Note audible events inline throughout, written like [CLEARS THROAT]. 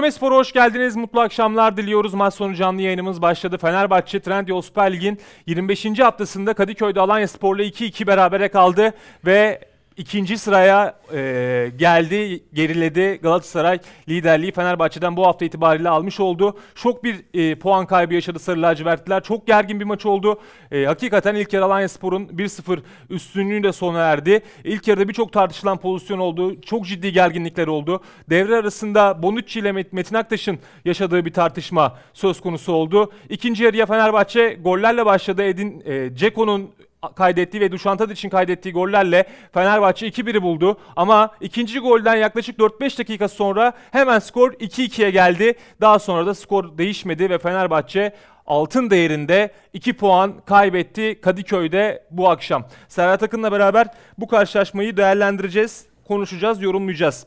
Gurme Spor'a hoş geldiniz. Mutlu akşamlar diliyoruz. Maç sonu canlı yayınımız başladı. Fenerbahçe Trendyol Süper Lig'in 25. haftasında Kadıköy'de Alanya Spor'la 2-2 berabere kaldı ve ikinci sıraya e, geldi, geriledi. Galatasaray liderliği Fenerbahçe'den bu hafta itibariyle almış oldu. Çok bir e, puan kaybı yaşadı Sarı Lacivertliler. Çok gergin bir maç oldu. E, hakikaten ilk yarı Alanya Spor'un 1-0 üstünlüğü de sona erdi. İlk yarıda birçok tartışılan pozisyon oldu. Çok ciddi gerginlikler oldu. Devre arasında Bonucci ile Metin Aktaş'ın yaşadığı bir tartışma söz konusu oldu. İkinci yarıya Fenerbahçe gollerle başladı. Edin e, Ceko'nun kaydettiği ve Dušan için kaydettiği gollerle Fenerbahçe 2-1'i buldu. Ama ikinci golden yaklaşık 4-5 dakika sonra hemen skor 2-2'ye geldi. Daha sonra da skor değişmedi ve Fenerbahçe altın değerinde 2 puan kaybetti Kadıköy'de bu akşam. Serhat Akın'la beraber bu karşılaşmayı değerlendireceğiz, konuşacağız, yorumlayacağız.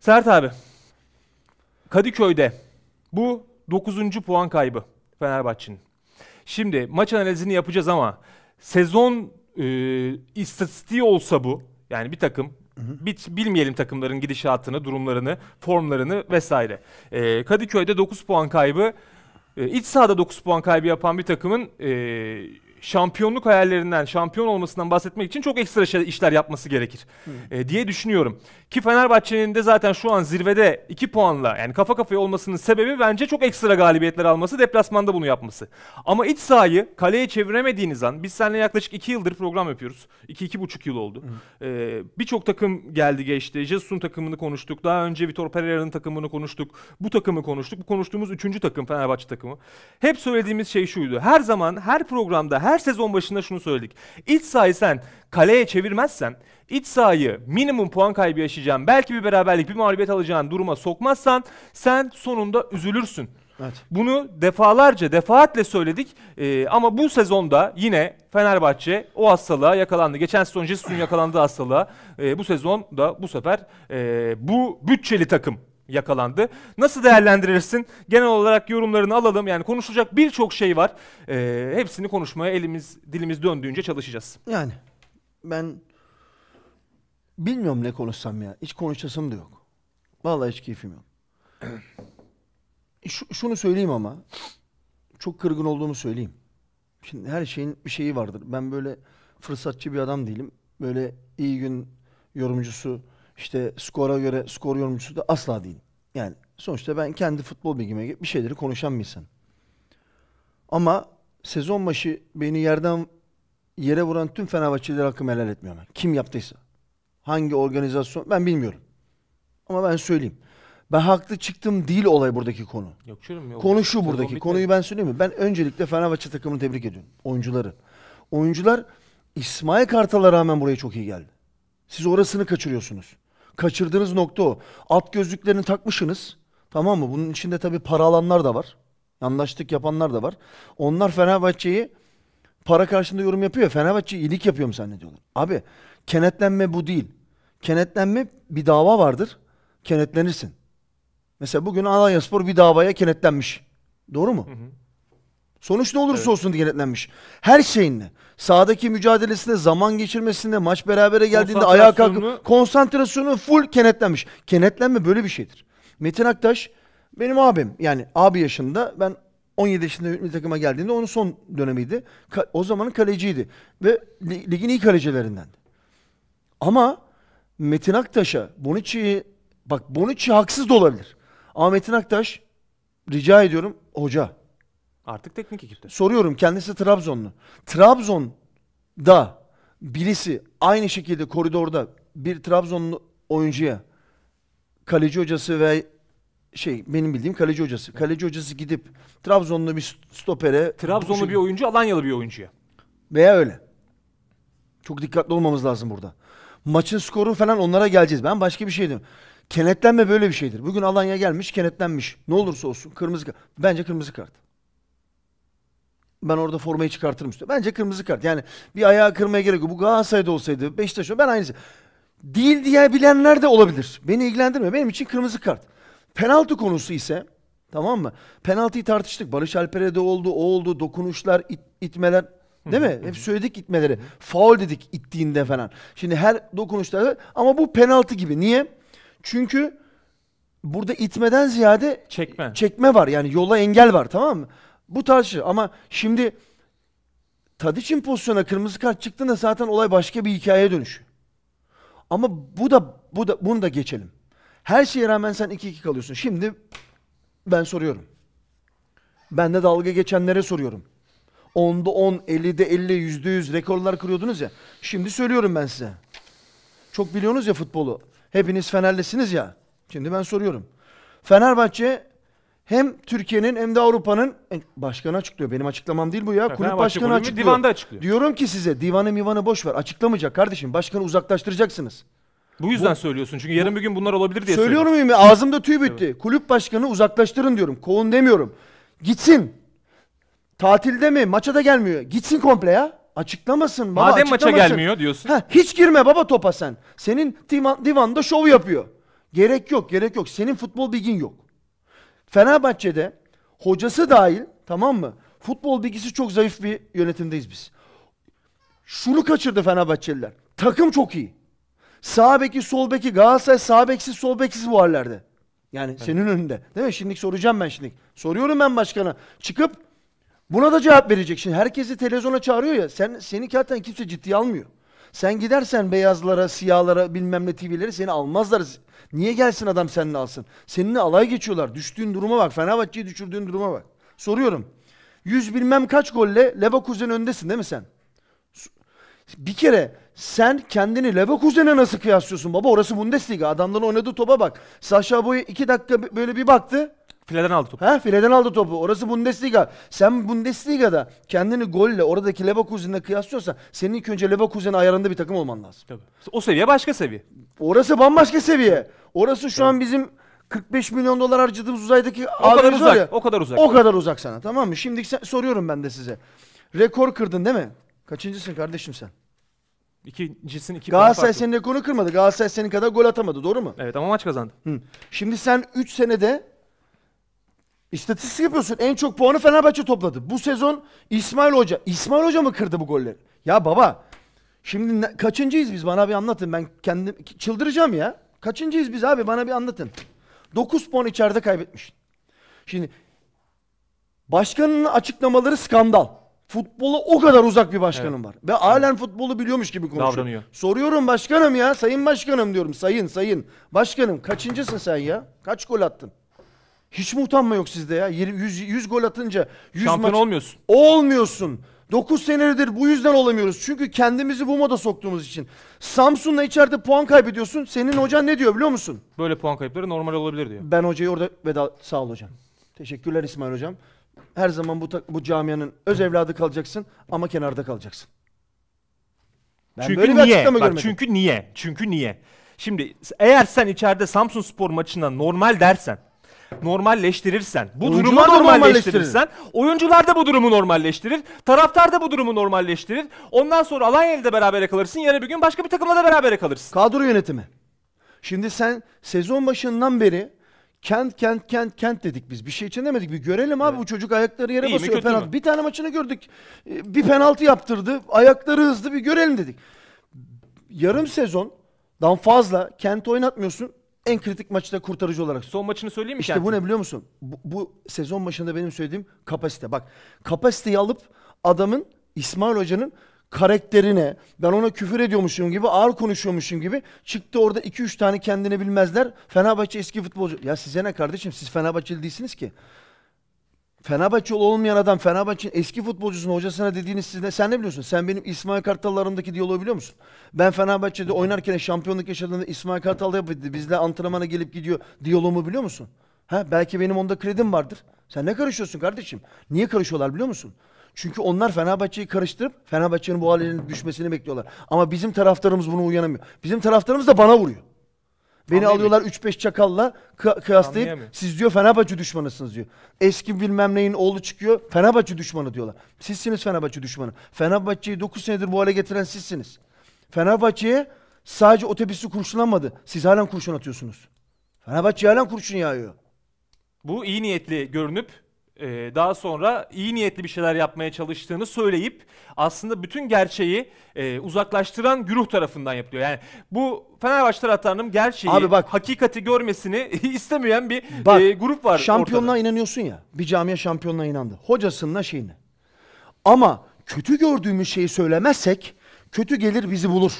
Serhat abi, Kadıköy'de bu 9. puan kaybı Fenerbahçe'nin. Şimdi maç analizini yapacağız ama sezon e, istatistiği olsa bu yani bir takım Bit, bilmeyelim takımların gidişatını, durumlarını, formlarını vesaire. E, Kadıköy'de 9 puan kaybı, e, iç sahada 9 puan kaybı yapan bir takımın e, şampiyonluk hayallerinden, şampiyon olmasından bahsetmek için çok ekstra şey, işler yapması gerekir e, diye düşünüyorum. Ki Fenerbahçe'nin de zaten şu an zirvede 2 puanla yani kafa kafaya olmasının sebebi bence çok ekstra galibiyetler alması, deplasmanda bunu yapması. Ama iç sahayı kaleye çeviremediğiniz an, biz seninle yaklaşık 2 yıldır program yapıyoruz. 2-2,5 yıl oldu. Hı. E, Birçok takım geldi geçti. Jesus'un takımını konuştuk. Daha önce Vitor Pereira'nın takımını konuştuk. Bu takımı konuştuk. Bu konuştuğumuz 3. takım Fenerbahçe takımı. Hep söylediğimiz şey şuydu. Her zaman, her programda, her her sezon başında şunu söyledik. İç sahayı sen kaleye çevirmezsen, iç sahayı minimum puan kaybı yaşayacağın, belki bir beraberlik, bir mağlubiyet alacağın duruma sokmazsan sen sonunda üzülürsün. Evet. Bunu defalarca, defaatle söyledik. Ee, ama bu sezonda yine Fenerbahçe o hastalığa yakalandı. Geçen sezon Jesus'un yakalandığı hastalığa. Ee, bu sezon da bu sefer e, bu bütçeli takım yakalandı. Nasıl değerlendirirsin? Genel olarak yorumlarını alalım. Yani konuşulacak birçok şey var. Ee, hepsini konuşmaya elimiz dilimiz döndüğünce çalışacağız. Yani ben bilmiyorum ne konuşsam ya. Hiç konuşasım da yok. Vallahi hiç keyfim yok. [CLEARS THROAT] Şu, şunu söyleyeyim ama çok kırgın olduğumu söyleyeyim. Şimdi her şeyin bir şeyi vardır. Ben böyle fırsatçı bir adam değilim. Böyle iyi gün yorumcusu işte skora göre skor yorumcusu da asla değil. Yani sonuçta ben kendi futbol bilgime bir şeyleri konuşan bir insan. Ama sezon başı beni yerden yere vuran tüm Fenerbahçeliler hakkımı helal etmiyorum. Kim yaptıysa. Hangi organizasyon ben bilmiyorum. Ama ben söyleyeyim. Ben haklı çıktım değil olay buradaki konu. Yok canım yok. Konu şu buradaki. Bitmedi. Konuyu ben söyleyeyim mi? Ben öncelikle Fenerbahçe takımını tebrik ediyorum. Oyuncuları. Oyuncular İsmail Kartal'a rağmen buraya çok iyi geldi. Siz orasını kaçırıyorsunuz kaçırdığınız nokta o. at gözlüklerini takmışsınız. Tamam mı? Bunun içinde tabii para alanlar da var. Yandaşlık yapanlar da var. Onlar Fenerbahçe'yi para karşında yorum yapıyor. Fenerbahçe iyilik yapıyor yapıyorum zannediyorlar. Abi kenetlenme bu değil. Kenetlenme bir dava vardır. Kenetlenirsin. Mesela bugün Alanya Spor bir davaya kenetlenmiş. Doğru mu? Hı hı. Sonuç ne olursa evet. olsun diye kenetlenmiş. Her şeyinle. sağdaki mücadelesinde, zaman geçirmesinde, maç berabere geldiğinde ayağa kalkıp konsantrasyonu full kenetlenmiş. Kenetlenme böyle bir şeydir. Metin Aktaş benim abim. Yani abi yaşında ben 17 yaşında milli takıma geldiğinde onun son dönemiydi. Ka- o zamanın kaleciydi ve li- ligin iyi kalecilerinden. Ama Metin Aktaş'a Bonucci'yi bak Bonucci haksız da olabilir. Ama Metin Aktaş rica ediyorum hoca Artık teknik ekipte. Soruyorum kendisi Trabzonlu. Trabzon'da birisi aynı şekilde koridorda bir Trabzonlu oyuncuya kaleci hocası ve şey benim bildiğim kaleci hocası. Kaleci hocası gidip Trabzonlu bir stopere Trabzonlu bir oyuncu Alanyalı bir oyuncuya. Veya öyle. Çok dikkatli olmamız lazım burada. Maçın skoru falan onlara geleceğiz. Ben başka bir şey diyorum. Kenetlenme böyle bir şeydir. Bugün Alanya gelmiş, kenetlenmiş. Ne olursa olsun kırmızı kart. Bence kırmızı kart. Ben orada formayı çıkartırım üstüne. Bence kırmızı kart. Yani bir ayağı kırmaya gerek yok. Bu Galatasaray'da olsaydı, Beşiktaş'ta ben aynısı. Değil diye bilenler de olabilir. Beni ilgilendirmiyor. Benim için kırmızı kart. Penaltı konusu ise tamam mı? Penaltıyı tartıştık. Barış Alper'e de oldu, o oldu. Dokunuşlar, it, itmeler. Değil mi? Hep söyledik itmeleri. Faul dedik ittiğinde falan. Şimdi her dokunuşta ama bu penaltı gibi. Niye? Çünkü burada itmeden ziyade çekme. çekme var. Yani yola engel var tamam mı? Bu tarz şey. Ama şimdi Tadiç'in pozisyona kırmızı kart çıktığında zaten olay başka bir hikayeye dönüşüyor. Ama bu da bu da bunu da geçelim. Her şeye rağmen sen 2-2 kalıyorsun. Şimdi ben soruyorum. Ben de dalga geçenlere soruyorum. 10'da 10, 50'de 50, %100 rekorlar kırıyordunuz ya. Şimdi söylüyorum ben size. Çok biliyorsunuz ya futbolu. Hepiniz Fenerlisiniz ya. Şimdi ben soruyorum. Fenerbahçe hem Türkiye'nin hem de Avrupa'nın e, başkanı açıklıyor. Benim açıklamam değil bu ya. Kulüp başkanı açıklıyor. Divanda açıklıyor. Diyorum ki size divanı mivanı boş ver. Açıklamayacak kardeşim. Başkanı uzaklaştıracaksınız. Bu yüzden bu, söylüyorsun. Çünkü yarın bir gün bunlar olabilir diye söylüyorum. Söylüyorum muyum? Ağzımda tüy bitti. Evet. Kulüp başkanı uzaklaştırın diyorum. Kovun demiyorum. Gitsin. Tatilde mi? Maça da gelmiyor. Gitsin komple ya. Açıklamasın baba. Madem açıklamasın. maça gelmiyor diyorsun. Heh, hiç girme baba topa sen. Senin divanda şov yapıyor. Gerek yok, gerek yok. Senin futbol bilgin yok. Fenerbahçe'de hocası dahil tamam mı? Futbol bilgisi çok zayıf bir yönetimdeyiz biz. Şunu kaçırdı Fenerbahçeliler. Takım çok iyi. Sağ beki, sol beki, Galatasaray sağ beksiz, sol beksiz bu hallerde. Yani evet. senin önünde. Değil mi? Şimdi soracağım ben şimdi. Soruyorum ben başkana. Çıkıp buna da cevap verecek. Şimdi herkesi televizyona çağırıyor ya. Sen seni zaten kimse ciddiye almıyor. Sen gidersen beyazlara, siyahlara, bilmem ne TV'lere seni almazlar. Niye gelsin adam seninle alsın? Seninle alay geçiyorlar. Düştüğün duruma bak. Fenerbahçe'yi düşürdüğün duruma bak. Soruyorum. Yüz bilmem kaç golle Leverkusen öndesin değil mi sen? Bir kere sen kendini Leverkusen'e nasıl kıyaslıyorsun baba? Orası Bundesliga. Adamların oynadığı topa bak. Sasha boyu iki dakika böyle bir baktı. Fileden aldı topu. Ha fileden aldı topu. Orası Bundesliga. Sen Bundesliga'da kendini golle oradaki Leverkusen'le kıyaslıyorsan senin ilk önce Leverkusen ayarında bir takım olman lazım. Tabii. O seviye başka seviye. Orası bambaşka seviye. Orası şu Tabii. an bizim 45 milyon dolar harcadığımız uzaydaki o kadar uzak, ya, o kadar uzak. O kadar uzak sana tamam mı? Şimdi sen, soruyorum ben de size. Rekor kırdın değil mi? Kaçıncısın kardeşim sen? İkincisin iki Galatasaray senin rekorunu kırmadı. Galatasaray senin kadar gol atamadı. Doğru mu? Evet ama maç kazandı. Hı. Şimdi sen 3 senede İstatistik yapıyorsun. En çok puanı Fenerbahçe topladı. Bu sezon İsmail Hoca. İsmail Hoca mı kırdı bu golleri? Ya baba şimdi ne, kaçıncıyız biz bana bir anlatın. Ben kendim çıldıracağım ya. Kaçıncıyız biz abi bana bir anlatın. 9 puan içeride kaybetmiş. Şimdi başkanın açıklamaları skandal. Futbolu o kadar uzak bir başkanım evet. var. Ve halen futbolu biliyormuş gibi konuşuyor. Davranıyor. Soruyorum başkanım ya. Sayın başkanım diyorum. Sayın sayın. Başkanım kaçıncısın sen ya? Kaç gol attın? Hiç mi utanma yok sizde ya? 100, 100 gol atınca 100 Şampiyon maç... olmuyorsun. Olmuyorsun. 9 senedir bu yüzden olamıyoruz. Çünkü kendimizi bu moda soktuğumuz için. Samsun'la içeride puan kaybediyorsun. Senin hocan ne diyor biliyor musun? Böyle puan kayıpları normal olabilir diyor. Ben hocayı orada veda sağ ol hocam. Teşekkürler İsmail hocam. Her zaman bu bu camianın öz evladı kalacaksın ama kenarda kalacaksın. Ben çünkü böyle bir niye? Bak, görmedim. Çünkü niye? Çünkü niye? Şimdi eğer sen içeride Samsun Spor maçına normal dersen normalleştirirsen, bu Oyuncular durumu da normalleştirirsen, oyuncular da bu durumu normalleştirir, taraftar da bu durumu normalleştirir. Ondan sonra Alanya'yla da berabere kalırsın, yarın bir gün başka bir takımla da beraber kalırsın. Kadro yönetimi. Şimdi sen sezon başından beri kent kent kent kent dedik biz. Bir şey için demedik. Bir görelim abi evet. bu çocuk ayakları yere İyi basıyor. Mi, penaltı. Bir tane maçını gördük. Ee, bir penaltı yaptırdı. Ayakları hızlı bir görelim dedik. Yarım sezondan fazla kent oynatmıyorsun en kritik maçta kurtarıcı olarak. Son maçını söyleyeyim mi? İşte kendim? bu ne biliyor musun? Bu, bu sezon başında benim söylediğim kapasite. Bak kapasiteyi alıp adamın İsmail Hoca'nın karakterine ben ona küfür ediyormuşum gibi ağır konuşuyormuşum gibi çıktı orada 2-3 tane kendini bilmezler Fenerbahçe eski futbolcu. Ya size ne kardeşim siz Fenerbahçeli değilsiniz ki. Fenerbahçe olmayan adam Fenerbahçe'nin eski futbolcusuna hocasına dediğiniz siz sen ne biliyorsun? Sen benim İsmail Kartal'larımdaki diyaloğu biliyor musun? Ben Fenerbahçe'de oynarken şampiyonluk yaşadığında İsmail Kartal yapıyordu. Bizle antrenmana gelip gidiyor diyaloğumu biliyor musun? Ha, belki benim onda kredim vardır. Sen ne karışıyorsun kardeşim? Niye karışıyorlar biliyor musun? Çünkü onlar Fenerbahçe'yi karıştırıp Fenerbahçe'nin bu haline düşmesini bekliyorlar. Ama bizim taraftarımız bunu uyanamıyor. Bizim taraftarımız da bana vuruyor. Beni Anlayayım. alıyorlar 3-5 çakalla kıyaslayıp siz diyor Fenerbahçe düşmanısınız diyor. Eski bilmem neyin oğlu çıkıyor Fenerbahçe düşmanı diyorlar. Sizsiniz Fenerbahçe düşmanı. Fenerbahçe'yi 9 senedir bu hale getiren sizsiniz. Fenerbahçe'ye sadece otobüsü kurşunlanmadı. Siz halen kurşun atıyorsunuz. Fenerbahçe halen kurşun yağıyor. Bu iyi niyetli görünüp e, daha sonra iyi niyetli bir şeyler yapmaya çalıştığını söyleyip aslında bütün gerçeği e, uzaklaştıran güruh tarafından yapılıyor. Yani bu Fenerbahçe taraftarının gerçeği, Abi bak, hakikati görmesini [LAUGHS] istemeyen bir e, bak, e, grup var Şampiyonluğa ortada. inanıyorsun ya. Bir camiye şampiyonluğa inandı. Hocasınla şeyine. Ama kötü gördüğümüz şeyi söylemezsek kötü gelir bizi bulur.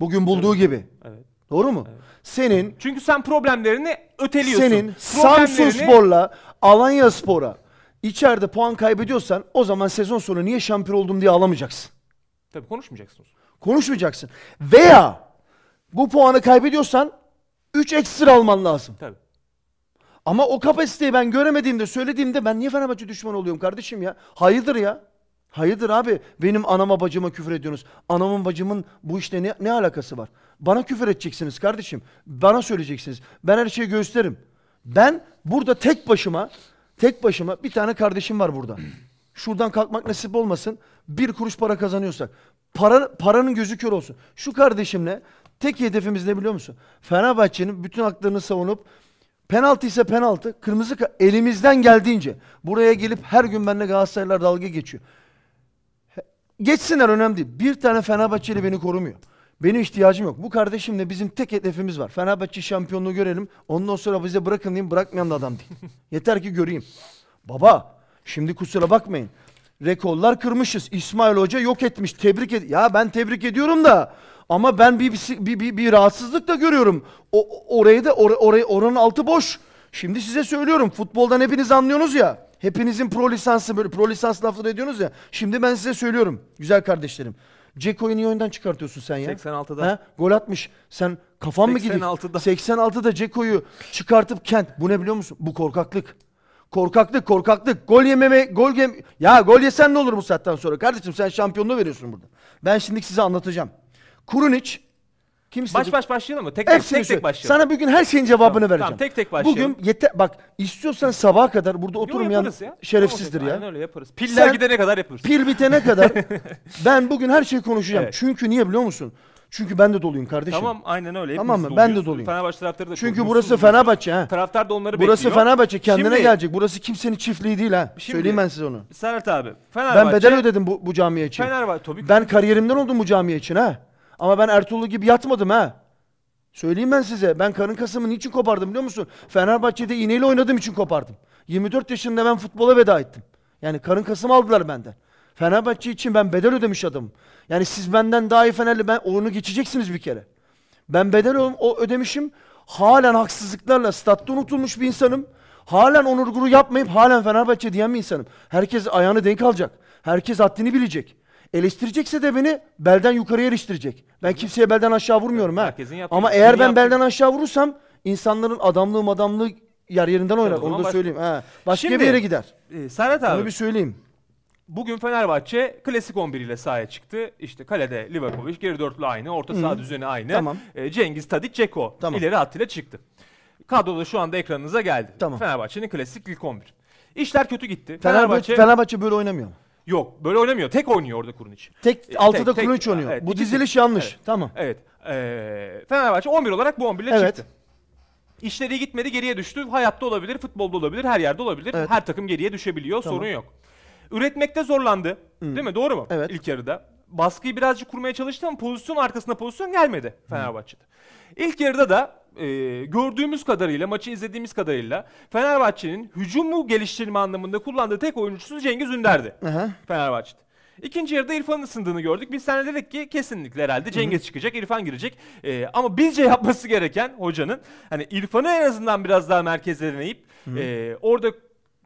Bugün bulduğu evet. gibi. Evet. Doğru mu? Evet. Senin Çünkü sen problemlerini öteliyorsun. Senin Samsun Spor'la Alanya Spor'a içeride puan kaybediyorsan o zaman sezon sonu niye şampiyon oldum diye alamayacaksın. Tabii konuşmayacaksın. Konuşmayacaksın. Veya bu puanı kaybediyorsan 3 ekstra alman lazım. Tabii. Ama o kapasiteyi ben göremediğimde, söylediğimde ben niye Fenerbahçe düşman oluyorum kardeşim ya? Hayırdır ya? Hayırdır abi benim anama bacıma küfür ediyorsunuz. Anamın bacımın bu işle ne, ne alakası var? Bana küfür edeceksiniz kardeşim. Bana söyleyeceksiniz. Ben her şeyi gösteririm. Ben burada tek başıma, tek başıma bir tane kardeşim var burada. [CLEARS THROAT] Şuradan kalkmak nasip olmasın. Bir kuruş para kazanıyorsak. Para, paranın gözü kör olsun. Şu kardeşimle tek hedefimiz ne biliyor musun? Fenerbahçe'nin bütün haklarını savunup Penaltı ise penaltı. Kırmızı elimizden geldiğince buraya gelip her gün benimle Galatasaraylılar dalga geçiyor. Geçsinler önemli değil. Bir tane Fenerbahçeli beni korumuyor. Benim ihtiyacım yok. Bu kardeşimle bizim tek hedefimiz var. Fenerbahçe şampiyonluğu görelim. Ondan sonra bize bırakın diyeyim bırakmayan da adam değil. [LAUGHS] Yeter ki göreyim. Baba şimdi kusura bakmayın. Rekorlar kırmışız. İsmail Hoca yok etmiş. Tebrik et. Ya ben tebrik ediyorum da ama ben bir bir, bir, bir rahatsızlık da görüyorum. O, orayı da or, orayı oranın altı boş. Şimdi size söylüyorum. Futboldan hepiniz anlıyorsunuz ya. Hepinizin pro lisansı böyle pro lisans lafları ediyorsunuz ya. Şimdi ben size söylüyorum güzel kardeşlerim. Ceko'yu niye oyundan çıkartıyorsun sen ya? 86'da. Ha? Gol atmış. Sen kafan mı gidiyor? 86'da. 86'da Ceko'yu çıkartıp Kent. Bu ne biliyor musun? Bu korkaklık. Korkaklık, korkaklık. Gol yememe, gol yem... Ya gol yesen ne olur bu saatten sonra? Kardeşim sen şampiyonluğu veriyorsun burada. Ben şimdi size anlatacağım. Kurunic kim istedi? Baş baş başlayalım mı? Tek tek, tek, tek başlayalım. Sana bugün her şeyin cevabını Tamam, vereceğim. tamam, tek tek başlayalım. Bugün yeter bak istiyorsan sabaha kadar burada oturmayan yaparız ya. şerefsizdir Tamam, ya. Aynen öyle yaparız. Piller Sen- gidene kadar yaparız. Pil bitene kadar [LAUGHS] ben bugün her şeyi konuşacağım. Evet. Çünkü niye biliyor musun? Çünkü ben de doluyum kardeşim. Tamam aynen öyle. Tamam mı? Ben de doluyum. Fenerbahçe taraftarı da Çünkü burası mutsuz. Fenerbahçe ha. Taraftar da onları Burası bekliyor. Fenerbahçe kendine Şimdi- gelecek. Burası kimsenin çiftliği değil ha. Şimdi- Söyleyeyim ben size onu. Serhat abi. Fenerbahçe. Ben bedel ödedim bu, bu camiye için. Fenerbahçe. Tabii ki. Ben kariyerimden oldum bu camiye için ha. Ama ben Ertuğrul gibi yatmadım ha. Söyleyeyim ben size. Ben karın kasımı niçin kopardım biliyor musun? Fenerbahçe'de iğneyle oynadığım için kopardım. 24 yaşında ben futbola veda ettim. Yani karın kasımı aldılar benden. Fenerbahçe için ben bedel ödemiş adamım. Yani siz benden daha iyi Fenerli ben onu geçeceksiniz bir kere. Ben bedel o ödemişim. Halen haksızlıklarla statta unutulmuş bir insanım. Halen onurguru yapmayıp halen Fenerbahçe diyen bir insanım. Herkes ayağını denk alacak. Herkes haddini bilecek. Eleştirecekse de beni belden yukarıya eleştirecek. Ben kimseye belden aşağı vurmuyorum ha. Herkesin yaptığı Ama eğer ben yaptı. belden aşağı vurursam insanların adamlığı adamlığı yer yerinden oynar. Onu da baş- söyleyeyim. Ha. Başka Şimdi- bir yere gider. Ee, Serhat abi. Onu bir söyleyeyim. Bugün Fenerbahçe klasik 11 ile sahaya çıktı. İşte kalede Livakovic, geri dörtlü aynı, orta saha düzeni aynı. Tamam. E, Cengiz, Tadic, Ceko Tamam. ileri hattıyla çıktı. Kadro da şu anda ekranınıza geldi. Tamam. Fenerbahçe'nin klasik ilk 11. İşler kötü gitti. Fenerbahçe, Fenerbahçe böyle oynamıyor. Yok böyle oynamıyor. Tek oynuyor orada Kurunic. Tek e, altıda tek, Kurunic tek, oynuyor. Evet, bu ikisi, diziliş yanlış. Evet, tamam. Evet. Ee, Fenerbahçe 11 olarak bu 11 ile evet. çıktı. İşleri gitmedi geriye düştü. Hayatta olabilir, futbolda olabilir, her yerde olabilir. Evet. Her takım geriye düşebiliyor. Tamam. Sorun yok. Üretmekte zorlandı. Hmm. Değil mi? Doğru mu? Evet. İlk yarıda. Baskıyı birazcık kurmaya çalıştı ama pozisyon arkasında pozisyon gelmedi Fenerbahçe'de. Hmm. İlk yarıda da e, gördüğümüz kadarıyla, maçı izlediğimiz kadarıyla Fenerbahçe'nin hücumu geliştirme anlamında kullandığı tek oyuncusu Cengiz Ünder'di. Aha. Fenerbahçe'de. İkinci yarıda İrfan'ın ısındığını gördük. Biz sana dedik ki kesinlikle herhalde Cengiz çıkacak, İrfan girecek. Ee, ama bizce yapması gereken hocanın hani İrfan'ı en azından biraz daha merkeze deneyip e, orada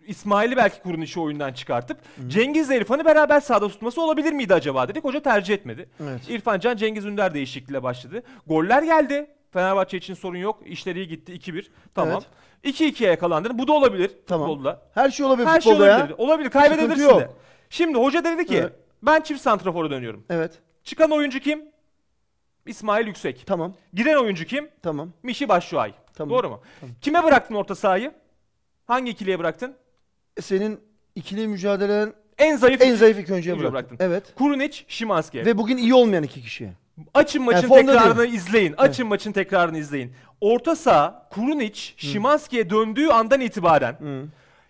İsmail'i belki kurun işi oyundan çıkartıp Cengiz İrfan'ı beraber sahada tutması olabilir miydi acaba dedik. Hoca tercih etmedi. Evet. İrfan Can Cengiz Ünder değişikliğiyle başladı. Goller geldi. Fenerbahçe için sorun yok. İşleri iyi gitti 2-1. Tamam. Evet. 2-2'ye yakalandın. Bu da olabilir tamam. futbolda. Her şey olabilir Her şey olabilir. Ya. Olabilir. Kaybedebilirsin de. Şimdi hoca dedi ki evet. ben çift santrafora dönüyorum. Evet. Çıkan oyuncu kim? İsmail Yüksek. Tamam. Giren oyuncu kim? Tamam. Mişi Başşuay. Tamam. Doğru mu? Tamam. Kime bıraktın orta sahayı? Hangi ikiliye bıraktın? E, senin ikili mücadelelerin en zayıf en iki, zayıf iki oyuncuya bıraktın. bıraktın. Evet. Kurunic, Şimanski. Ve bugün iyi olmayan iki kişiye. Açın maçın yani tekrarını değil. izleyin. Açın evet. maçın tekrarını izleyin. Orta saha Kurunic, hmm. Şimanski'ye döndüğü andan itibaren Hı. Hmm.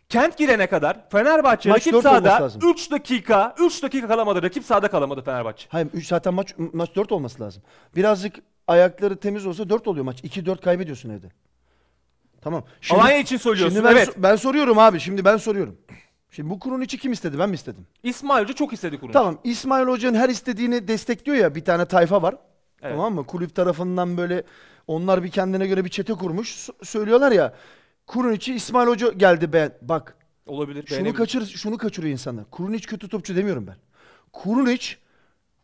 Kent girene kadar Fenerbahçe maç rakip sahada 3 dakika 3 dakika kalamadı. Rakip sahada kalamadı Fenerbahçe. Hayır 3 zaten maç maç 4 olması lazım. Birazcık ayakları temiz olsa 4 oluyor maç. 2-4 kaybediyorsun evde. Tamam. Şimdi, Alanya için söylüyorsun. Şimdi ben, evet. ben soruyorum abi. Şimdi ben soruyorum. Şimdi bu kurun içi kim istedi? Ben mi istedim? İsmail Hoca çok istedi kurun Tamam. İsmail Hoca'nın her istediğini destekliyor ya bir tane tayfa var. Evet. Tamam mı? Kulüp tarafından böyle onlar bir kendine göre bir çete kurmuş. S- söylüyorlar ya. Kurun içi İsmail Hoca geldi ben. Bak. Olabilir. Şunu beğenebilir. kaçır şunu kaçırıyor insanlar. Kurun iç kötü topçu demiyorum ben. Kurun iç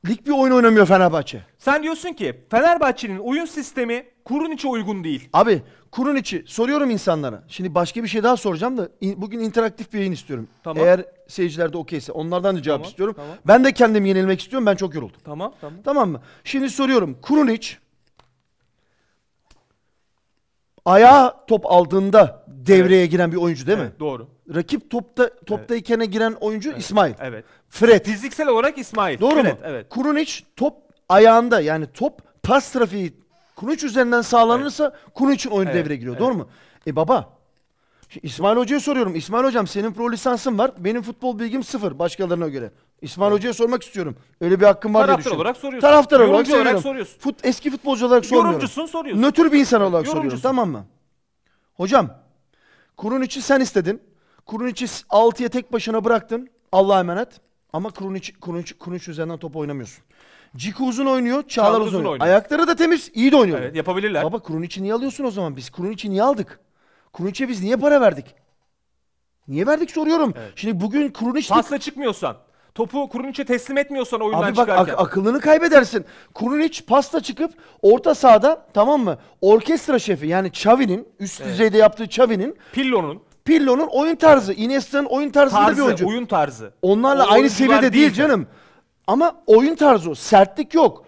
lig bir oyun oynamıyor Fenerbahçe. Sen diyorsun ki Fenerbahçe'nin oyun sistemi kurun içi uygun değil. Abi kurun içi soruyorum insanlara. Şimdi başka bir şey daha soracağım da in- bugün interaktif bir yayın istiyorum. Tamam. Eğer seyirciler de okeyse onlardan da cevap Tamam, istiyorum. tamam. Ben de kendim yenilmek istiyorum. Ben çok yoruldum. Tamam tamam. Tamam mı? Şimdi soruyorum. Kurun iç ayağa top aldığında devreye giren bir oyuncu değil mi? Doğru. Rakip topta toptayken evet. giren oyuncu evet. İsmail. Evet. Fred. Fiziksel olarak İsmail. Doğru Fred, mu? Evet. Kurunic top ayağında yani top pas trafiği Kurunic üzerinden sağlanırsa evet. Kurinic'in oyunu evet. devreye giriyor. Evet. Doğru mu? E baba İsmail Hoca'ya soruyorum. İsmail Hocam senin pro lisansın var. Benim futbol bilgim sıfır başkalarına göre. İsmail evet. Hoca'ya sormak istiyorum. Öyle bir hakkım var Taraftar diye düşünüyorum. olarak Taraftar Yorumcu olarak, soruyorum. olarak soruyorsun. Fut, eski futbolcu olarak sormuyorum. Yorumcusun soruyorsun. Nötr bir insan olarak Yorumcusun. soruyorum tamam mı? Hocam kurun sen istedin. Krunic'i 6'ya tek başına bıraktın. Allah'a emanet. Ama Krunic, Krunic, Krunic üzerinden top oynamıyorsun. Ciku uzun oynuyor, Çağlar, uzun, uzun oynuyor. oynuyor. Ayakları da temiz, iyi de oynuyor. Evet, yapabilirler. Baba Krunic'i niye alıyorsun o zaman? Biz Krunic'i niye aldık? Krunic'e biz niye para verdik? Niye verdik soruyorum. Evet. Şimdi bugün Krunic... pasta çıkmıyorsan, topu Krunic'e teslim etmiyorsan oyundan Abi bak, çıkarken. Ak- akıllını kaybedersin. Krunic pasta çıkıp orta sahada tamam mı? Orkestra şefi yani Xavi'nin, üst evet. düzeyde yaptığı Xavi'nin... Pillo'nun. Pirlo'nun oyun tarzı, Iniesta'nın oyun tarzında tarzı, bir oyuncu. oyun tarzı. Onlarla o aynı seviyede değil canım. Ama oyun tarzı Sertlik yok.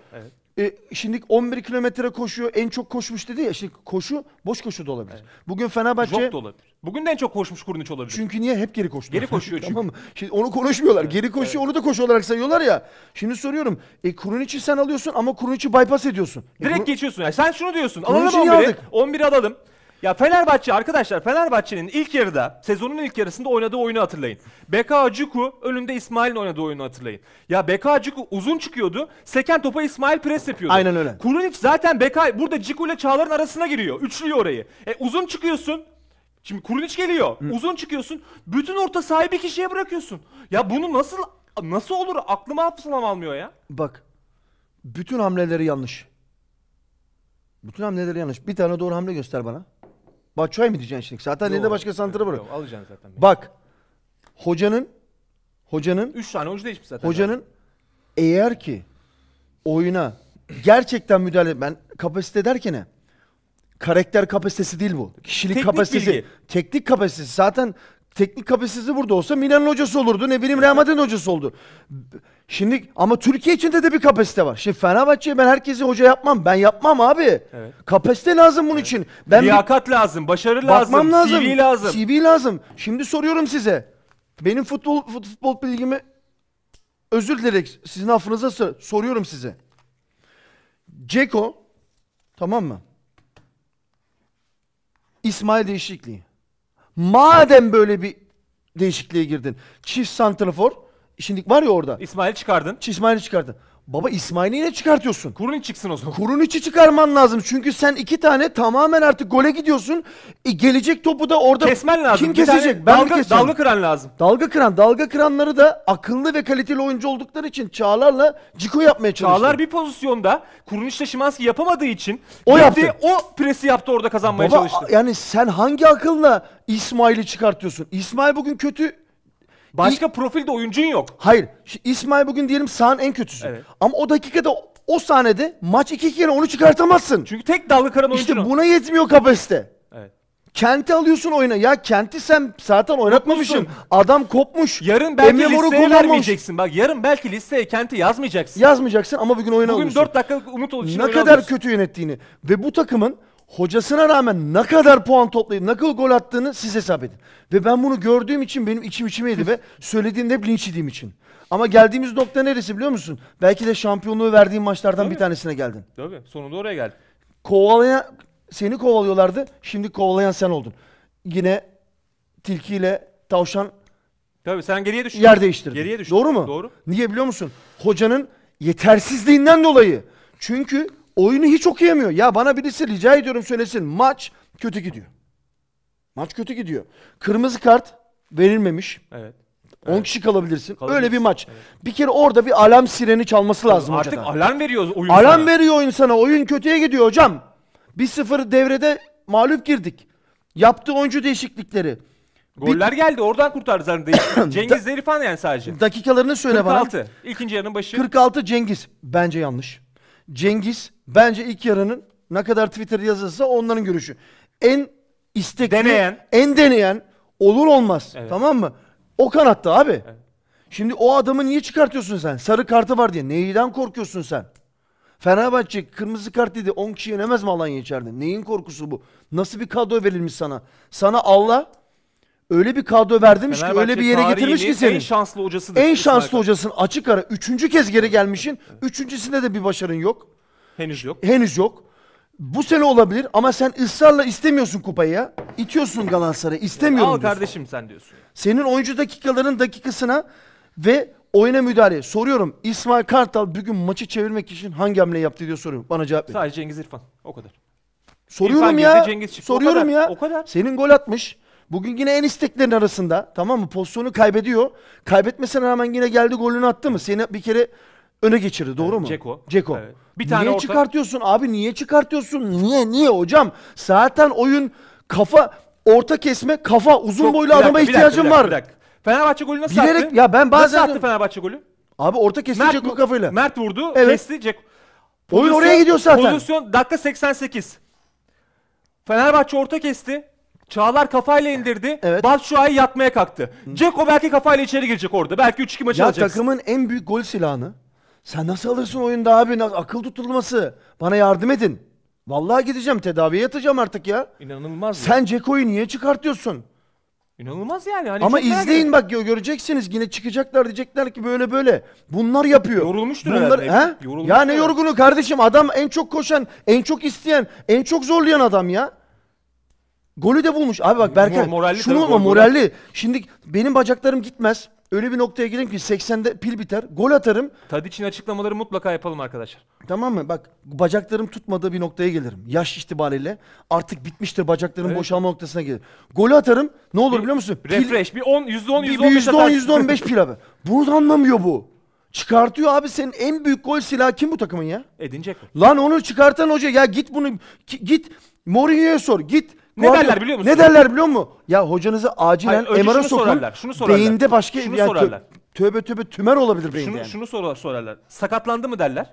Evet. E, şimdi 11 kilometre koşuyor. En çok koşmuş dedi ya. Şimdi koşu boş koşu da olabilir. Evet. Bugün Fenerbahçe... Jok da olabilir. Bugün de en çok koşmuş Kurniç olabilir. Çünkü niye? Hep geri koşuyor? Geri koşuyor [LAUGHS] çünkü. tamam mı? Şimdi onu konuşmuyorlar. Evet. Geri koşuyor evet. onu da koşu olarak sayıyorlar ya. Şimdi soruyorum. E Kurniç'i sen alıyorsun ama Kurniç'i bypass ediyorsun. E, Direkt e, Kurun... geçiyorsun. Yani sen şunu diyorsun. Alalım 11'i. 11'i alalım. Ya Fenerbahçe arkadaşlar Fenerbahçe'nin ilk yarıda sezonun ilk yarısında oynadığı oyunu hatırlayın. Beka Cuku önünde İsmail'in oynadığı oyunu hatırlayın. Ya Beka Cuku uzun çıkıyordu. Seken topa İsmail pres yapıyordu. Aynen öyle. Kurunic zaten Beka burada Cuku ile Çağlar'ın arasına giriyor. Üçlüyor orayı. E uzun çıkıyorsun. Şimdi Kurunic geliyor. Hı. Uzun çıkıyorsun. Bütün orta sahibi bir kişiye bırakıyorsun. Ya bunu nasıl nasıl olur? Aklıma hafızam almıyor ya. Bak. Bütün hamleleri yanlış. Bütün hamleleri yanlış. Bir tane doğru hamle göster bana. Batshuayi mı diyeceksin şimdi? Zaten elinde başka santra var. alacaksın zaten. beni. Bak. Hocanın hocanın 3 tane hoca değişmiş zaten. hocanın eğer ki oyuna gerçekten müdahale ben kapasite derken ne? Karakter kapasitesi değil bu. Kişilik Teknik kapasitesi. bilgi. Teknik kapasitesi zaten teknik kapasitesi burada olsa Milan hocası olurdu. Ne bileyim Real Madrid hocası oldu. Şimdi ama Türkiye içinde de bir kapasite var. Şimdi Fenerbahçe'ye ben herkesi hoca yapmam. Ben yapmam abi. Evet. Kapasite lazım bunun evet. için. Ben Liyakat bir... lazım, başarı lazım, lazım, CV lazım. CV lazım. Şimdi soruyorum size. Benim futbol futbol bilgimi özür dilerek sizin affınıza sor soruyorum size. Ceko tamam mı? İsmail değişikliği. Madem böyle bir değişikliğe girdin. Çift santrafor. Şimdi var ya orada. İsmail çıkardın. İsmail'i çıkardın. Baba İsmail'i yine çıkartıyorsun. Kurun çıksın o zaman. Kurun içi çıkarman lazım. Çünkü sen iki tane tamamen artık gole gidiyorsun. E, gelecek topu da orada Kesmen lazım. kim kesecek? Ben mi dalga, keseceğim? dalga kıran lazım. Dalga kıran, dalga kıranları da akıllı ve kaliteli oyuncu oldukları için Çağlar'la Ciko yapmaya çalıştı. Çağlar bir pozisyonda Kuruniç'le Şimanski yapamadığı için O yaptı. o presi yaptı orada kazanmaya Baba çalıştı. Baba yani sen hangi akılla İsmail'i çıkartıyorsun? İsmail bugün kötü Başka İ- profilde oyuncun yok. Hayır. İsmail bugün diyelim sahanın en kötüsü. Evet. Ama o dakikada o sahnede maç iki kere onu çıkartamazsın. Çünkü tek dalga karan oyuncun İşte buna yetmiyor kapasite. Kenti alıyorsun oyuna. Ya Kenti sen zaten oynatmamışsın. Adam kopmuş. Yarın belki listeye kullanmamış. vermeyeceksin. Bak yarın belki listeye kenti yazmayacaksın. Yazmayacaksın ama bugün oyuna Bugün alıyorsun. 4 dakikalık umut olduğu için ne kadar kötü yönettiğini ve bu takımın hocasına rağmen ne kadar puan toplayıp ne kadar gol attığını siz hesap edin. Ve ben bunu gördüğüm için benim içim içime yedi ve söylediğimde hep linç yediğim için. Ama geldiğimiz nokta neresi biliyor musun? Belki de şampiyonluğu verdiğim maçlardan Tabii. bir tanesine geldin. Tabii. Sonunda oraya geldin. Kovalayan seni kovalıyorlardı. Şimdi kovalayan sen oldun. Yine tilkiyle tavşan Tabii sen geriye düştün. Yer değiştirdin. Geriye düştün. Doğru mu? Doğru. Niye biliyor musun? Hocanın yetersizliğinden dolayı. Çünkü Oyunu hiç okuyamıyor. Ya bana birisi rica ediyorum söylesin. Maç kötü gidiyor. Maç kötü gidiyor. Kırmızı kart verilmemiş. Evet. 10 evet. kişi kalabilirsin. kalabilirsin. Öyle bir maç. Evet. Bir kere orada bir alarm sireni çalması lazım Artık hocadan. alarm veriyor oyun Alarm sana. veriyor oyun sana. Oyun kötüye gidiyor hocam. 1-0 devrede mağlup girdik. Yaptı oyuncu değişiklikleri. Goller bir... geldi. Oradan kurtardı zaten. [COUGHS] Cengiz Zerifan yani sadece. Dakikalarını söyle 46. bana. 46. İlkinci yarının başı. 46 Cengiz. Bence yanlış. Cengiz bence ilk yarının ne kadar Twitter yazılsa onların görüşü. En istekli, deneyen. en deneyen olur olmaz. Evet. Tamam mı? O kanatta abi. Evet. Şimdi o adamı niye çıkartıyorsun sen? Sarı kartı var diye. Neyden korkuyorsun sen? Fenerbahçe kırmızı kart dedi 10 kişi yenemez mi Alanya içeride? Neyin korkusu bu? Nasıl bir kadro verilmiş sana? Sana Allah öyle bir kadro verdirmiş ki öyle bir yere getirmiş ki seni En şanslı hocasıdır. En şanslı hocasın açık ara. Üçüncü kez geri gelmişsin. Üçüncüsünde de bir başarın yok. Henüz yok. Henüz yok. Bu sene olabilir ama sen ısrarla istemiyorsun kupayı ya. İtiyorsun Galatasaray'ı. İstemiyorum Al diyorsun. kardeşim sen diyorsun. Senin oyuncu dakikaların dakikasına ve oyuna müdahale. Soruyorum İsmail Kartal bugün maçı çevirmek için hangi hamle yaptı diye soruyorum. Bana cevap ver. Sadece Cengiz İrfan. O kadar. Soruyorum İrfan ya. Cengiz çıktı. Soruyorum O kadar, ya. o kadar. Senin gol atmış. Bugün yine en isteklerin arasında tamam mı? Pozisyonu kaybediyor. Kaybetmesine rağmen yine geldi golünü attı mı? Seni bir kere öne geçirdi doğru evet, mu? Ceko. Ceko. Evet. Bir tane niye orta... çıkartıyorsun abi niye çıkartıyorsun? Niye niye hocam? Zaten oyun kafa orta kesme kafa uzun Çok, boylu dakika, adama ihtiyacım bir dakika, bir dakika, var. Bir dakika. Fenerbahçe golü nasıl Bilerek, attı? Ya ben bazen nasıl attı Fenerbahçe golü? Abi orta kesti Mert, Ceko kafayla. Mert vurdu, evet. kesti Ceko. Pozisyon, Oyun oraya gidiyor zaten. Pozisyon dakika 88. Fenerbahçe orta kesti. Çağlar kafayla indirdi. Evet. ay yatmaya kalktı. Ceko belki kafayla içeri girecek orada. Belki 3-2 maçı Ya alacaksın. takımın en büyük gol silahını sen nasıl alırsın oyunda abi? Akıl tutulması. Bana yardım edin. Vallahi gideceğim tedaviye yatacağım artık ya. İnanılmaz. Sen Ceko'yu niye çıkartıyorsun? İnanılmaz yani. Hani Ama izleyin bak gö- göreceksiniz yine çıkacaklar diyecekler ki böyle böyle. Bunlar yapıyor. Yorulmuştur Bunlar, herhalde. He? Yorulmuştur. Ya ne yorgunu kardeşim adam en çok koşan, en çok isteyen, en çok zorlayan adam ya. Golü de bulmuş. Abi bak Berker Mor- moralli şunu tabii, ama moralli. Şimdi benim bacaklarım gitmez. Öyle bir noktaya gidelim ki 80'de pil biter. Gol atarım. Tadic'in açıklamaları mutlaka yapalım arkadaşlar. Tamam mı? Bak bacaklarım tutmadığı bir noktaya gelirim. Yaş itibariyle artık bitmiştir bacaklarım Evet. boşalma noktasına gelir. Golü atarım. Ne olur biliyor musun? Pil- Refresh bir 10 %10 bir- bir %10 %10 atar. %15 pil abi. Bunu da anlamıyor bu. Çıkartıyor abi senin en büyük gol silahı kim bu takımın ya? Edinecek Lan onu çıkartan hoca ya git bunu git Mourinho'ya sor. Git ne derler biliyor musun? Ne derler biliyor musun? Ya hocanızı acilen Hayır, MR'a sokun. Sorarlar, şunu sorarlar. Beyinde başka şunu yani sorarlar. tövbe tövbe tümer olabilir beyinde. Şunu, yani. şunu sorar, sorarlar. Sakatlandı mı derler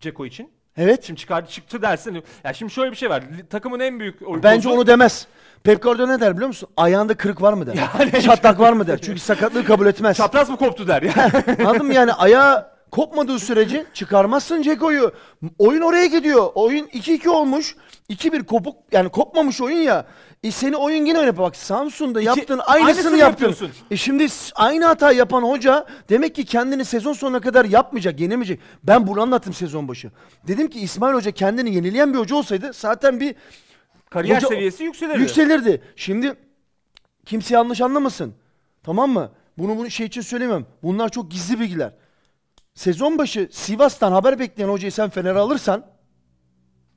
Ceko için? Evet. Şimdi çıkardı çıktı dersin. Ya şimdi şöyle bir şey var. Takımın en büyük Bence onu demez. Pep Guardiola ne der biliyor musun? Ayağında kırık var mı der. [LAUGHS] Yani... Çatlak var mı der. Çünkü sakatlığı kabul etmez. Çapraz mı koptu der ya. [LAUGHS] Anladın mı yani ayağı kopmadığı sürece çıkarmazsın Ceko'yu. Oyun oraya gidiyor. Oyun 2-2 olmuş. 2-1 kopuk yani kopmamış oyun ya. E seni oyun yine öyle bak Samsun'da İki, yaptın aynısını, aynısını yaptın. E şimdi aynı hata yapan hoca demek ki kendini sezon sonuna kadar yapmayacak, yenemeyecek. Ben bunu anlattım sezon başı. Dedim ki İsmail Hoca kendini yenileyen bir hoca olsaydı zaten bir kariyer hoca, seviyesi yükselirdi. Yükselirdi. Şimdi kimse yanlış anlamasın. Tamam mı? Bunu bunu şey için söylemem. Bunlar çok gizli bilgiler sezon başı Sivas'tan haber bekleyen hocayı sen Fener'e alırsan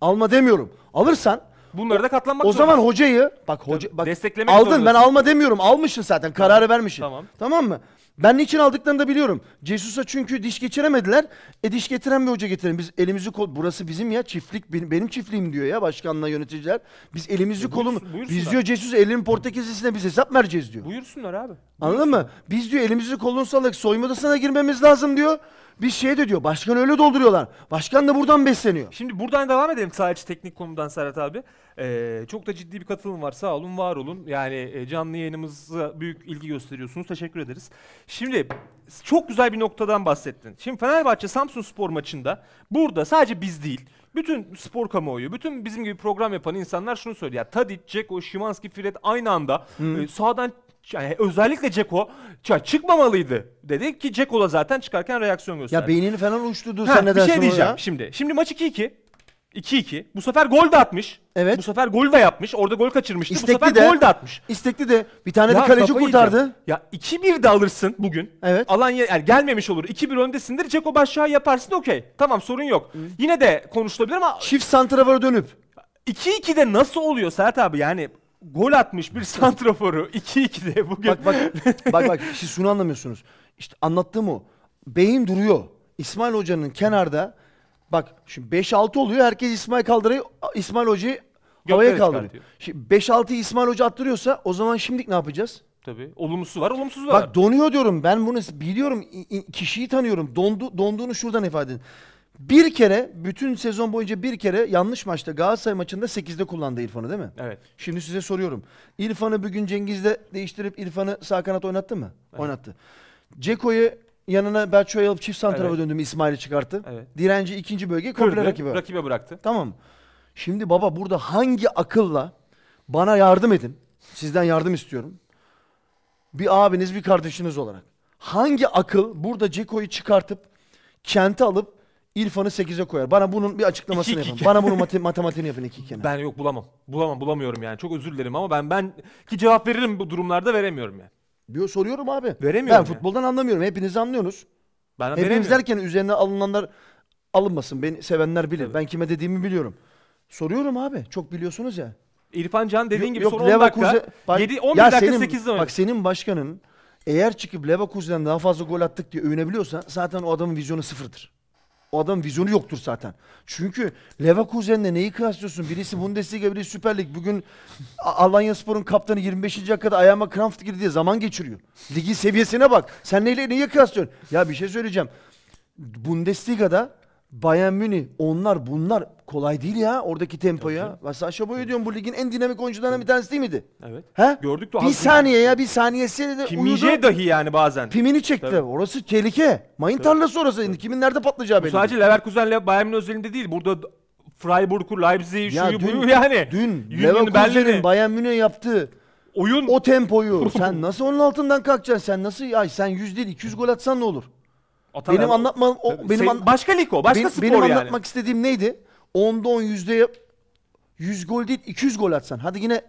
alma demiyorum. Alırsan bunları da katlanmak o zorundasın. zaman hocayı bak hoca bak Desteklemek aldın zorundasın. ben alma demiyorum. Almışsın zaten kararı vermişsin. Tamam. Tamam mı? Ben niçin aldıklarını da biliyorum. Cesus'a çünkü diş geçiremediler. E diş getiren bir hoca getirelim. Biz elimizi kol burası bizim ya çiftlik benim, çiftliğim diyor ya başkanla yöneticiler. Biz elimizi E, kolum biz diyor Cesus elinin Portekizlisine biz hesap vereceğiz diyor. Buyursunlar abi. Anladın mı? Biz diyor elimizi kolunu salık soyma odasına girmemiz lazım diyor. Bir şey de diyor. Başkan öyle dolduruyorlar. Başkan da buradan besleniyor. Şimdi buradan devam edelim sadece teknik konudan Serhat abi. Ee, çok da ciddi bir katılım var. Sağ olun, var olun. Yani e, canlı yayınımıza büyük ilgi gösteriyorsunuz. Teşekkür ederiz. Şimdi çok güzel bir noktadan bahsettin. Şimdi Fenerbahçe Samsun Spor maçında burada sadece biz değil. Bütün spor kamuoyu, bütün bizim gibi program yapan insanlar şunu söylüyor. Ya Tadic, Ceko, Şimanski, Fred aynı anda hmm. e, sağdan e, özellikle Ceko çıkmamalıydı dedi ki Ceko'la zaten çıkarken reaksiyon gösterdi. Ya beynini falan uçtu sen ne şey dersin şey diyeceğim ya? şimdi. Şimdi maç 2-2. 2-2. Bu sefer gol de atmış. Evet. Bu sefer gol de yapmış. Orada gol kaçırmıştı. İstekli Bu sefer de, gol de atmış. İstekli de. Bir tane ya, de kaleci kurtardı. Yiyeceğim. Ya 2-1 de alırsın bugün. Evet. Alan yani gelmemiş olur. 2-1 öndesindir. Ceko başlığa yaparsın okey. Tamam sorun yok. Hı. Yine de konuşulabilir ama... Çift santrafora dönüp. 2 2 de nasıl oluyor Sert abi yani gol atmış bir santraforu 2-2'de [LAUGHS] bugün. Bak bak bak bak [LAUGHS] siz şunu anlamıyorsunuz. İşte anlattığım o. Beyin duruyor. İsmail Hoca'nın kenarda bak şimdi 5-6 oluyor. Herkes İsmail kaldırıyor. İsmail Hoca'yı havaya kaldırıyor. Çıkartıyor. Şimdi 5-6'yı İsmail Hoca attırıyorsa o zaman şimdilik ne yapacağız? Tabii. Olumlusu var, olumsuz var. Bak donuyor diyorum. Ben bunu biliyorum. İ- kişiyi tanıyorum. Dondu, donduğunu şuradan ifade edin. Bir kere bütün sezon boyunca bir kere yanlış maçta Galatasaray maçında 8'de kullandı İrfan'ı değil mi? Evet. Şimdi size soruyorum. İrfan'ı bugün Cengiz'de değiştirip İrfan'ı sağ kanat oynattı mı? Evet. Oynattı. Ceko'yu yanına Berço'yu alıp çift santrafa evet. döndüğümü İsmail'i çıkarttı. Evet. Direnci ikinci bölge komple rakibe. rakibe bıraktı. Tamam. Şimdi baba burada hangi akılla bana yardım edin. Sizden yardım istiyorum. Bir abiniz bir kardeşiniz olarak. Hangi akıl burada Ceko'yu çıkartıp kenti alıp İrfan'ı 8'e koyar. Bana bunun bir açıklamasını yapın. Bana bunun mate- matematiğini yapın iki ikene. Ben yok bulamam. Bulamam bulamıyorum yani. Çok özür dilerim ama ben ben ki cevap veririm bu durumlarda veremiyorum yani. Diyor soruyorum abi. Veremiyorum Ben ya. futboldan anlamıyorum. Hepiniz anlıyorsunuz. Ben Hepimiz veremiyorum. derken üzerine alınanlar alınmasın. Beni sevenler bilir. Ben kime dediğimi biliyorum. Soruyorum abi. Çok biliyorsunuz ya. İrfan Can dediğin gibi son 10 dakika. Leverkusen- Bak, 7 11 dakika senin- 8 Bak senin başkanın eğer çıkıp Leverkusen'den daha fazla gol attık diye övünebiliyorsa zaten o adamın vizyonu sıfırdır. O adam vizyonu yoktur zaten. Çünkü Leverkusen'le neyi kıyaslıyorsun? Birisi Bundesliga, birisi Süper Lig. Bugün Alanya Spor'un kaptanı 25. dakikada ayağıma kramp girdi diye zaman geçiriyor. Ligin seviyesine bak. Sen neyle neyi kıyaslıyorsun? Ya bir şey söyleyeceğim. Bundesliga'da Bayern Münih onlar bunlar kolay değil ya oradaki tempo ya. Ben Sasha diyorum bu ligin en dinamik oyuncularından bir tanesi değil miydi? Evet. He? Gördük de. Bir saniye ya bir saniyesi de Kimije dahi yani bazen. Pimini çekti. Tabii. Orası tehlike. Mayın tarlası orası. Şimdi kimin nerede patlayacağı Bu belli. sadece değil. Leverkusen'le Bayern Münih özelinde değil. Burada Freiburg'u, Leipzig'i, Ya şuyu dün- buyu yani. Dün Leverkusen'in Bayern Münih'e yaptığı Oyun o tempoyu [LAUGHS] sen nasıl onun altından kalkacaksın? Sen nasıl ay sen 100 değil 200 gol atsan ne olur? Atalar benim anlatmam o, benim Sen, başka lig o, başka ben, spor benim yani. Benim anlatmak istediğim neydi? 10'da 10 yüzde 100 gol değil 200 gol atsan. Hadi yine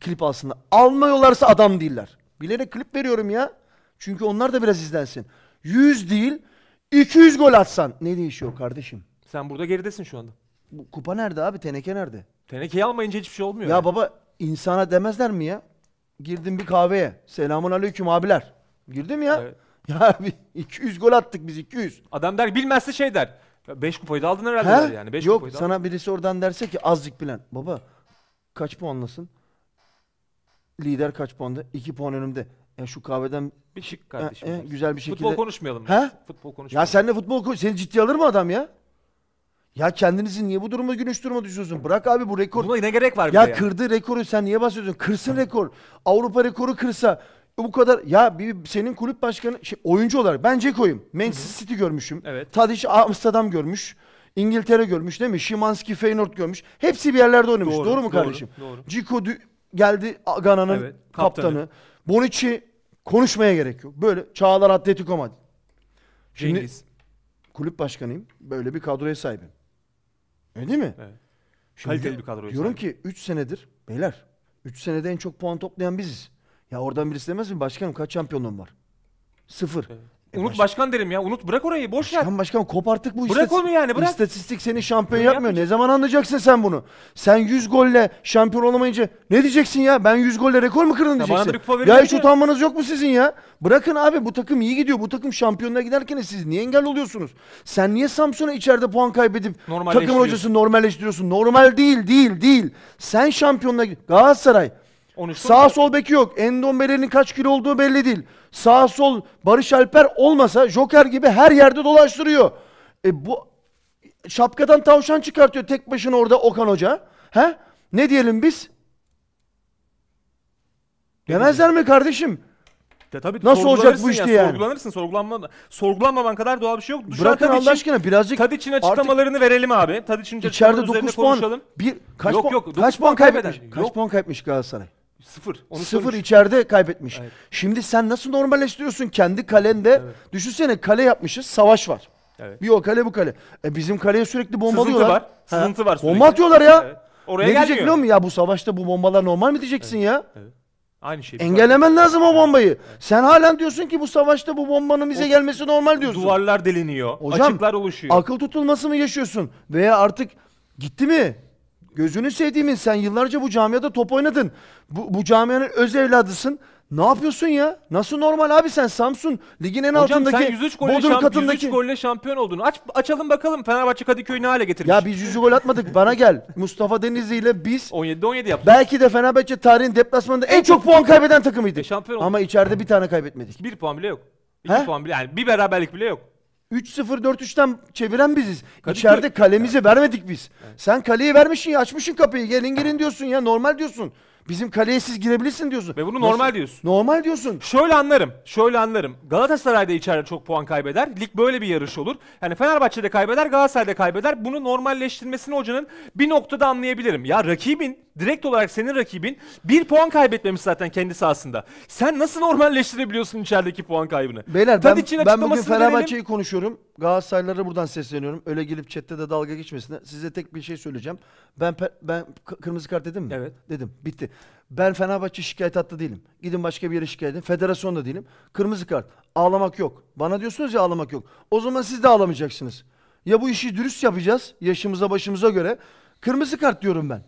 klip alsınlar. Almıyorlarsa adam değiller. Bilerek klip veriyorum ya. Çünkü onlar da biraz izlensin. 100 değil 200 gol atsan ne değişiyor kardeşim? Sen burada geridesin şu anda. Bu kupa nerede abi? Teneke nerede? Tenekeyi almayınca hiçbir şey olmuyor. Ya yani. baba insana demezler mi ya? Girdim bir kahveye. Selamun aleyküm abiler. Girdim ya. Evet. Ya abi 200 gol attık biz 200. Adam der bilmezse şey der. 5 kupayı da aldın herhalde der yani. Beş Yok sana aldın. birisi oradan derse ki azıcık bilen. Baba kaç puanlasın? Lider kaç puanda? 2 puan önümde. Ya e, şu kahveden Bir şık e, kardeşim. e, güzel bir şekilde. Futbol konuşmayalım. ha? biz. Futbol Ya konuşmayalım. sen de futbol ko- seni ciddiye alır mı adam ya? Ya kendinizi niye bu duruma güneş duruma düşüyorsun? Bırak abi bu rekor. Buna ne gerek var bir Ya kırdı rekoru sen niye basıyorsun? Kırsın rekor. Avrupa rekoru kırsa bu kadar ya bir senin kulüp başkanı şey, oyuncu olarak ben Ceko'yum. Manchester City görmüşüm. Evet. Tadic Amsterdam görmüş. İngiltere görmüş değil mi? Şimanski Feyenoord görmüş. Hepsi bir yerlerde oynamış. Doğru, doğru mu kardeşim? Ciko geldi Gana'nın evet, kaptanı. kaptanı. Bonucci konuşmaya gerek yok. Böyle Çağlar Atletico Madrid. Şimdi Cengiz. kulüp başkanıyım. Böyle bir kadroya sahibim. Öyle değil mi? Evet. Şimdi Kaliteli bir kadroya Diyorum sahibim. ki 3 senedir beyler 3 senede en çok puan toplayan biziz. Ya oradan birisi demez mi? Başkanım kaç şampiyonluğum var? Sıfır. Evet. E Unut baş- başkan derim ya. Unut bırak orayı. Boş ver. Başkan başkan artık bu Bırak onu yani, bırak. İstatistik seni şampiyon Bunu yapmıyor. Ne zaman anlayacaksın sen bunu? Sen 100 golle şampiyon olamayınca ne diyeceksin ya? Ben 100 golle rekor mu kırdım diyeceksin. kupa Ya, hiç ya. utanmanız yok mu sizin ya? Bırakın abi bu takım iyi gidiyor. Bu takım şampiyonluğa giderken siz niye engel oluyorsunuz? Sen niye Samsun'a içeride puan kaybedip takım hocasını hocası normalleştiriyorsun? Normal değil değil değil. Sen şampiyonluğa Galatasaray 13 Sağ da... sol beki yok. Endombele'nin kaç kilo olduğu belli değil. Sağ sol Barış Alper olmasa Joker gibi her yerde dolaştırıyor. E bu şapkadan tavşan çıkartıyor tek başına orada Okan Hoca. He? Ne diyelim biz? Demezler mi kardeşim? De, tabii Nasıl olacak bu işte yani? yani? Sorgulanırsın. Sorgulanma, sorgulanmaman kadar doğal bir şey yok. Dışarı Bırakın Tadiç'in, Allah aşkına birazcık. Tadiç'in açıklamalarını artık verelim abi. Tadiç'in açıklamaları üzerine 9 puan, Bir, kaç yok, puan, yok, kaç puan kaybetmiş? Kaç yok. puan kaybetmiş Galatasaray? Sıfır. Onu Sıfır sormuş. içeride kaybetmiş. Evet. Şimdi sen nasıl normalleştiriyorsun kendi kalende? Evet. Düşünsene kale yapmışız, savaş var. Evet. Bir o kale bu kale. E bizim kaleye sürekli bombalıyorlar. Sızıntı var. Ha. Sızıntı var sürekli. Bomba atıyorlar ya. Evet. Oraya ne gelmiyor. diyecek biliyor musun? Ya bu savaşta bu bombalar normal mi diyeceksin evet. ya? Evet. Aynı şey. Engellemen var. lazım o bombayı. Evet. Sen halen diyorsun ki bu savaşta bu bombanın bize o, gelmesi normal diyorsun. Duvarlar deliniyor. Hocam, açıklar oluşuyor. Akıl tutulması mı yaşıyorsun? Veya artık gitti mi? Gözünü sevdiğim sen yıllarca bu camiada top oynadın. Bu, bu camianın öz evladısın. Ne yapıyorsun ya? Nasıl normal abi sen Samsun ligin en Hocam altındaki sen 103 golle, Bodrum katındaki 103 golle şampiyon oldun. Aç açalım bakalım Fenerbahçe Kadıköy'ü ne hale getirmiş. Ya biz 100 gol atmadık. Bana gel. Mustafa Denizli ile biz 17'de 17 yaptık. belki de Fenerbahçe tarihin deplasmanında en çok puan kaybeden takımıydı. E, şampiyon olduk. Ama içeride bir tane kaybetmedik. Bir puan bile yok. İki puan bile yani bir beraberlik bile yok. 3-0-4-3'ten çeviren biziz. Kadıköy. İçeride kalemizi evet. vermedik biz. Evet. Sen kaleyi vermişsin ya açmışsın kapıyı gelin girin diyorsun ya normal diyorsun. Bizim kaleye siz girebilirsin diyorsun. Ve bunu Nasıl? normal diyorsun. Normal diyorsun. Şöyle anlarım. Şöyle anlarım. Galatasaray'da içeride çok puan kaybeder. Lig böyle bir yarış olur. Yani Fenerbahçe'de kaybeder, Galatasaray'da kaybeder. Bunu normalleştirmesini hocanın bir noktada anlayabilirim. Ya rakibin direkt olarak senin rakibin bir puan kaybetmemiş zaten kendi sahasında. Sen nasıl normalleştirebiliyorsun içerideki puan kaybını? Beyler Tadiç'in ben, ben bugün Fenerbahçe'yi konuşuyorum. Galatasaraylılara buradan sesleniyorum. Öyle gelip chatte de dalga geçmesinler. Size tek bir şey söyleyeceğim. Ben ben kırmızı kart dedim mi? Evet. Dedim. Bitti. Ben Fenerbahçe şikayet hattı değilim. Gidin başka bir yere şikayet edin. Federasyon da değilim. Kırmızı kart. Ağlamak yok. Bana diyorsunuz ya ağlamak yok. O zaman siz de ağlamayacaksınız. Ya bu işi dürüst yapacağız yaşımıza başımıza göre. Kırmızı kart diyorum ben.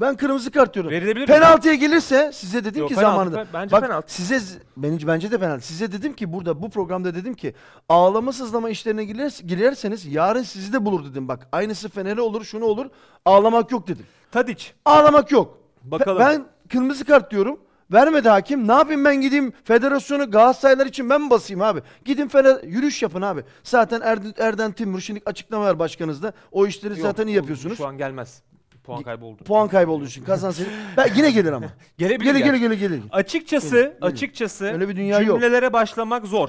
Ben kırmızı kart diyorum. Verilebilir Penaltıya gelirse size dedim Yok, ki penaltı, zamanında. Bence Bak penaltı. size bence bence de penaltı. Size dedim ki burada bu programda dedim ki ağlama sızlama işlerine girer, girerseniz yarın sizi de bulur dedim. Bak aynısı Fener'e olur, şunu olur. Ağlamak yok dedim. Tadiç. Ağlamak yok. Bakalım. ben kırmızı kart diyorum. Vermedi hakim. Ne yapayım ben gideyim federasyonu Galatasaraylar için ben mi basayım abi? Gidin feder yürüyüş yapın abi. Zaten Erd Erden Timur şimdi açıklama var başkanınızda. O işleri Yok, zaten iyi yapıyorsunuz. Şu an gelmez. Puan kaybı oldu. Puan kaybı için kazansaydı [LAUGHS] ben yine gelir ama. [LAUGHS] Gelebilir. Gelir gelir gelir gelir. Açıkçası Gelir, açıkçası Öyle bir dünya yok. cümlelere başlamak zor.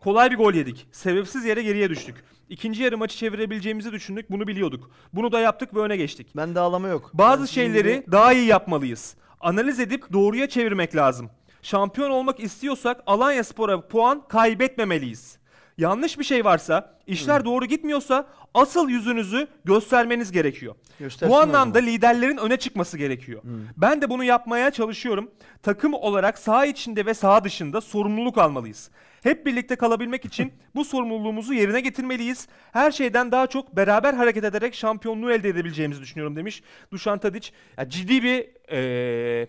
Kolay bir gol yedik. Sebepsiz yere geriye düştük. İkinci yarı maçı çevirebileceğimizi düşündük. Bunu biliyorduk. Bunu da yaptık ve öne geçtik. Bende ağlama yok. Bazı şeyleri daha iyi yapmalıyız. Analiz edip doğruya çevirmek lazım. Şampiyon olmak istiyorsak Alanya Spor'a puan kaybetmemeliyiz yanlış bir şey varsa, işler Hı. doğru gitmiyorsa asıl yüzünüzü göstermeniz gerekiyor. Göstersin Bu anlamda liderlerin öne çıkması gerekiyor. Hı. Ben de bunu yapmaya çalışıyorum. Takım olarak saha içinde ve saha dışında sorumluluk almalıyız. Hep birlikte kalabilmek için [LAUGHS] bu sorumluluğumuzu yerine getirmeliyiz. Her şeyden daha çok beraber hareket ederek şampiyonluğu elde edebileceğimizi düşünüyorum demiş Dušan Tadić. Yani ciddi bir ee,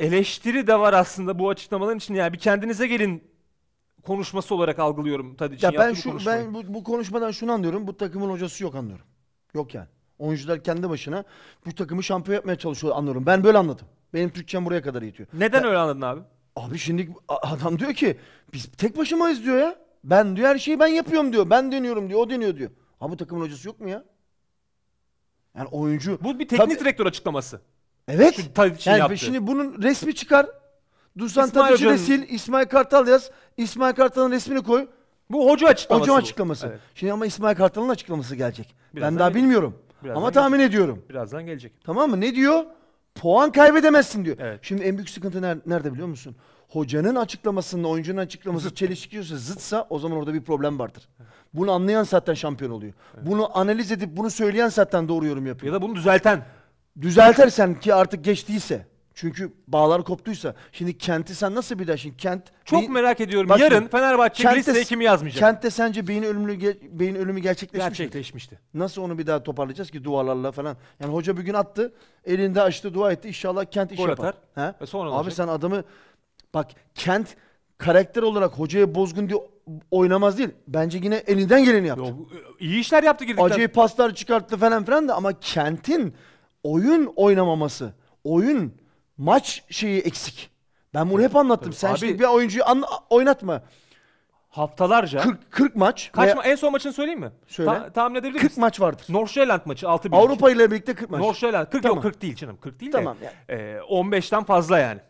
eleştiri de var aslında bu açıklamaların için. Yani bir kendinize gelin konuşması olarak algılıyorum Tadic'in Ya ben şu ben bu, bu konuşmadan şunu anlıyorum. Bu takımın hocası yok anlıyorum. Yok yani. Oyuncular kendi başına bu takımı şampiyon yapmaya çalışıyor anlıyorum. Ben böyle anladım. Benim Türkçem buraya kadar yetiyor. Neden ben, öyle anladın abi? Abi şimdi adam diyor ki biz tek başımayız diyor ya. Ben diyor her şeyi ben yapıyorum diyor. Ben dönüyorum diyor. O dönüyor diyor. Ha bu takımın hocası yok mu ya? Yani oyuncu... Bu bir teknik tabii, direktör açıklaması. Evet. Şu, yani yaptı. şimdi bunun resmi çıkar. Dusan Tadıcı Tadic'i sil. İsmail Kartal yaz. İsmail Kartal'ın resmini koy. Bu hoca açıklaması. Hocam açıklaması. Evet, Şimdi ama İsmail Kartal'ın açıklaması gelecek. Birazdan ben daha gelecek. bilmiyorum. Birazdan ama tahmin ediyorum. birazdan gelecek. Tamam mı? Ne diyor? Puan kaybedemezsin diyor. Evet. Şimdi en büyük sıkıntı nerede biliyor musun? Hocanın açıklamasında oyuncunun açıklaması çelişkiyorsa, zıtsa o zaman orada bir problem vardır. Bunu anlayan zaten şampiyon oluyor. Bunu analiz edip bunu söyleyen zaten doğru yorum yapıyor. Ya da bunu düzelten. Düzeltersen ki artık geçtiyse. Çünkü bağlar koptuysa şimdi kenti sen nasıl bir daha şimdi kent çok beyin, merak ediyorum. Bak, Yarın Fenerbahçe kente, listeye kimi yazmayacak? Kentte sence beyin ölümü beyin ölümü gerçekleşmiş gerçekleşmişti. Mi? Nasıl onu bir daha toparlayacağız ki dualarla falan? Yani hoca bir gün attı, elinde açtı, dua etti. İnşallah kent iş Gol yapar. Atar. He? Ve sonra Abi olacak. sen adamı bak kent karakter olarak hocaya bozgun diye oynamaz değil. Bence yine elinden geleni yaptı. Yok, iyi işler yaptı girdikten. Acayip paslar çıkarttı falan filan da ama kentin oyun oynamaması, oyun maç şeyi eksik. Ben bunu hep anlattım. Tabii. Sen Abi- şimdi bir oyuncuyu anla- oynatma. Haftalarca. 40 40 maç. Kaç veya ma- en son maçını söyleyeyim mi? Söyle. tahmin edebilir 40 misin? maç vardır. Nordsjælland maçı 6-1. Avrupa ile birlikte 40 maç. Nordsjælland 40 Tamam. yok 40 değil canım. 40 değil Tamam, de. yani. Ee, 15'ten fazla yani.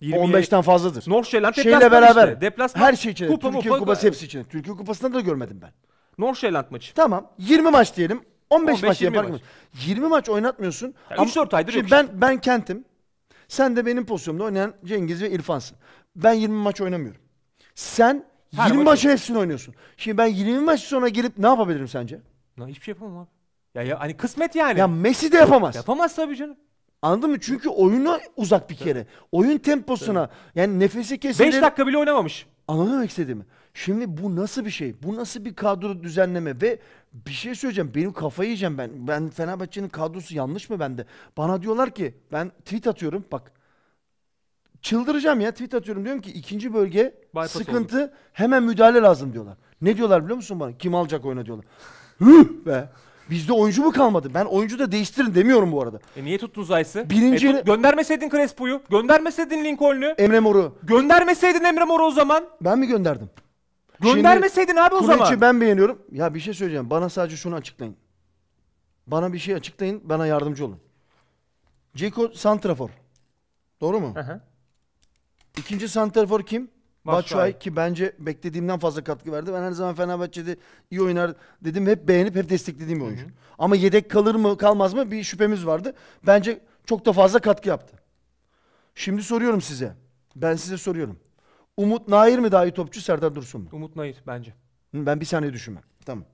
20 15'ten fazladır. Nordsjælland Şeyle deplasman beraber. işte. Deplasman. Her şey için. Kupa, Türkiye mupa- Kupası hepsi için. Türkiye Kupası'nda da görmedim ben. Nordsjælland maçı. Tamam. 20 maç diyelim. 15, maç 15-20 yapar maç. 20 maç oynatmıyorsun. Ya üç dört aydır yok ben ben kentim. Sen de benim pozisyonumda oynayan Cengiz ve İrfan'sın. Ben 20 maç oynamıyorum. Sen Her 20 maç maçın hepsini oynuyorsun. Şimdi ben 20 maç sonra gelip ne yapabilirim sence? Lan hiçbir şey yapamam abi. Ya, ya hani kısmet yani. Ya Messi de yapamaz. Yapamaz tabii canım. Anladın mı? Çünkü oyuna uzak bir kere. Oyun temposuna yani nefesi kesilir. 5 dakika bile oynamamış. Anladın mı istediğimi? Şimdi bu nasıl bir şey? Bu nasıl bir kadro düzenleme? Ve bir şey söyleyeceğim. Benim kafayı yiyeceğim ben. Ben Fenerbahçe'nin kadrosu yanlış mı bende? Bana diyorlar ki ben tweet atıyorum. Bak çıldıracağım ya tweet atıyorum diyorum ki ikinci bölge Bypass sıkıntı olur. hemen müdahale lazım diyorlar. Ne diyorlar biliyor musun bana? Kim alacak oyna diyorlar. be. Bizde oyuncu mu kalmadı? Ben oyuncu da değiştirin demiyorum bu arada. E niye tuttunuz Zayt'sı? Birinci... E tut, göndermeseydin Crespo'yu, göndermeseydin Lincoln'u. Emre Mor'u. Göndermeseydin Emre Mor'u o zaman. Ben mi gönderdim? Göndermeseydin abi o zaman. Kureç'i ben beğeniyorum. Ya bir şey söyleyeceğim. Bana sadece şunu açıklayın. Bana bir şey açıklayın. Bana yardımcı olun. Ceko Santrafor. Doğru mu? Hı İkinci Santrafor kim? Batshuayi ki bence beklediğimden fazla katkı verdi. Ben her zaman Fenerbahçe'de iyi oynar dedim. Hep beğenip hep desteklediğim bir oyuncu. Hı hı. Ama yedek kalır mı kalmaz mı bir şüphemiz vardı. Bence çok da fazla katkı yaptı. Şimdi soruyorum size. Ben size soruyorum. Umut Nair mi daha iyi topçu Serdar Dursun mu? Umut Nayır bence. Ben bir saniye düşünmem. Tamam.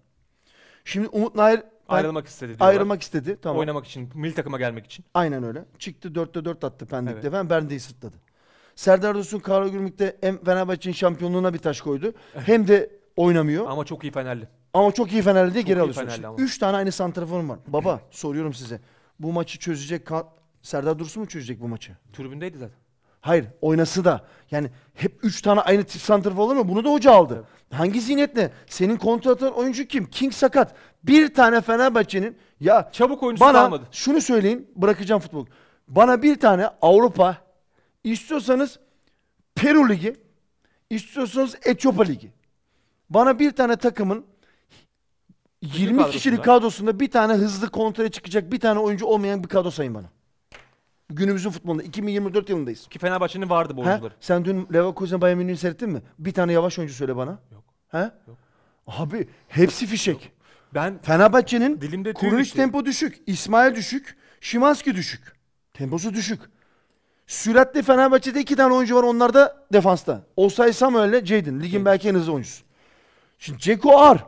Şimdi Umut Nair Ayrılmak istedi diyorlar. ayrılmak istedi. Tamam. Oynamak için, milli takıma gelmek için. Aynen öyle. Çıktı dörtte 4 attı Pendik'te Evet. falan. Bernde'yi sırtladı. Serdar Dursun Karagümrük'te hem Fenerbahçe'nin şampiyonluğuna bir taş koydu. [LAUGHS] Hem de oynamıyor. Ama çok iyi Fenerli. Ama çok iyi Fenerli diye Çok geri iyi alıyorsun. Fenerli ama. üç tane aynı santraforum var. Baba [CLEARS THROAT] soruyorum size. Bu maçı çözecek Serdar Dursun mu çözecek bu maçı? Tribündeydi zaten. Hayır oynası da. Yani hep üç tane aynı tip santrfor olur mu? Bunu da hoca aldı. Evet. Hangi zihniyetle? Senin kontratör oyuncu kim? King sakat. Bir tane Fenerbahçe'nin ya çabuk oyuncusu bana kalmadı. şunu söyleyin bırakacağım futbol. Bana bir tane Avrupa istiyorsanız Peru Ligi istiyorsanız Etiyopya Ligi. Bana bir tane takımın 20 kişilik kadrosunda bir tane hızlı kontrole çıkacak bir tane oyuncu olmayan bir kadro sayın bana. Günümüzün futbolunda 2024 yılındayız. Ki Fenerbahçe'nin vardı bu He? oyuncuları. Sen dün Leverkusen Bayern Münih'i seyrettin mi? Bir tane yavaş oyuncu söyle bana. Yok. He? Yok. Abi hepsi fişek. Ben Fenerbahçe'nin Dilimde tüy kuruluş bitti. tempo düşük. İsmail düşük. Şimanski düşük. Temposu düşük. Süratli Fenerbahçe'de iki tane oyuncu var. Onlar da defansta. Osay Samuel'le Jadon. Ligin belki en hızlı oyuncusu. Şimdi Ceko ağır.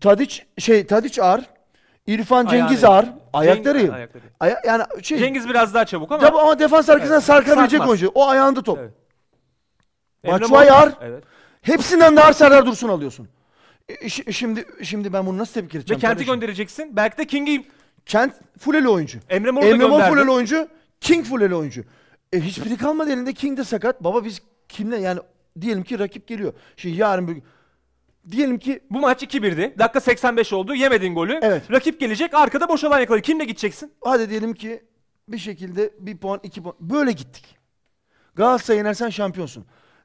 Tadiç şey Tadiç ağır. İrfan Cengiz ağır. Ayakları. Aya, yani şey, Cengiz biraz daha çabuk ama. Tabii ama defans arkasından evet. sarkabilecek oyuncu. O ayağında top. Evet. Batshuayi Evet. Hepsinden daha Serdar Dursun alıyorsun. E, şimdi şimdi ben bunu nasıl tepki edeceğim? Ve Kent'i göndereceksin. Belki de King'i... Kent fuleli oyuncu. Emre Mor'u Emre Mor fuleli oyuncu. King fuleli oyuncu. E, hiçbiri kalmadı elinde. King de sakat. Baba biz kimle yani diyelim ki rakip geliyor. Şimdi yarın bir diyelim ki bu maç 2-1'di. Dakika 85 oldu. Yemedin golü. Evet. Rakip gelecek. Arkada boş alan yakaladı. Kimle gideceksin? Hadi diyelim ki bir şekilde bir puan, iki puan. Böyle gittik. Galatasaray yenersen şampiyonsun.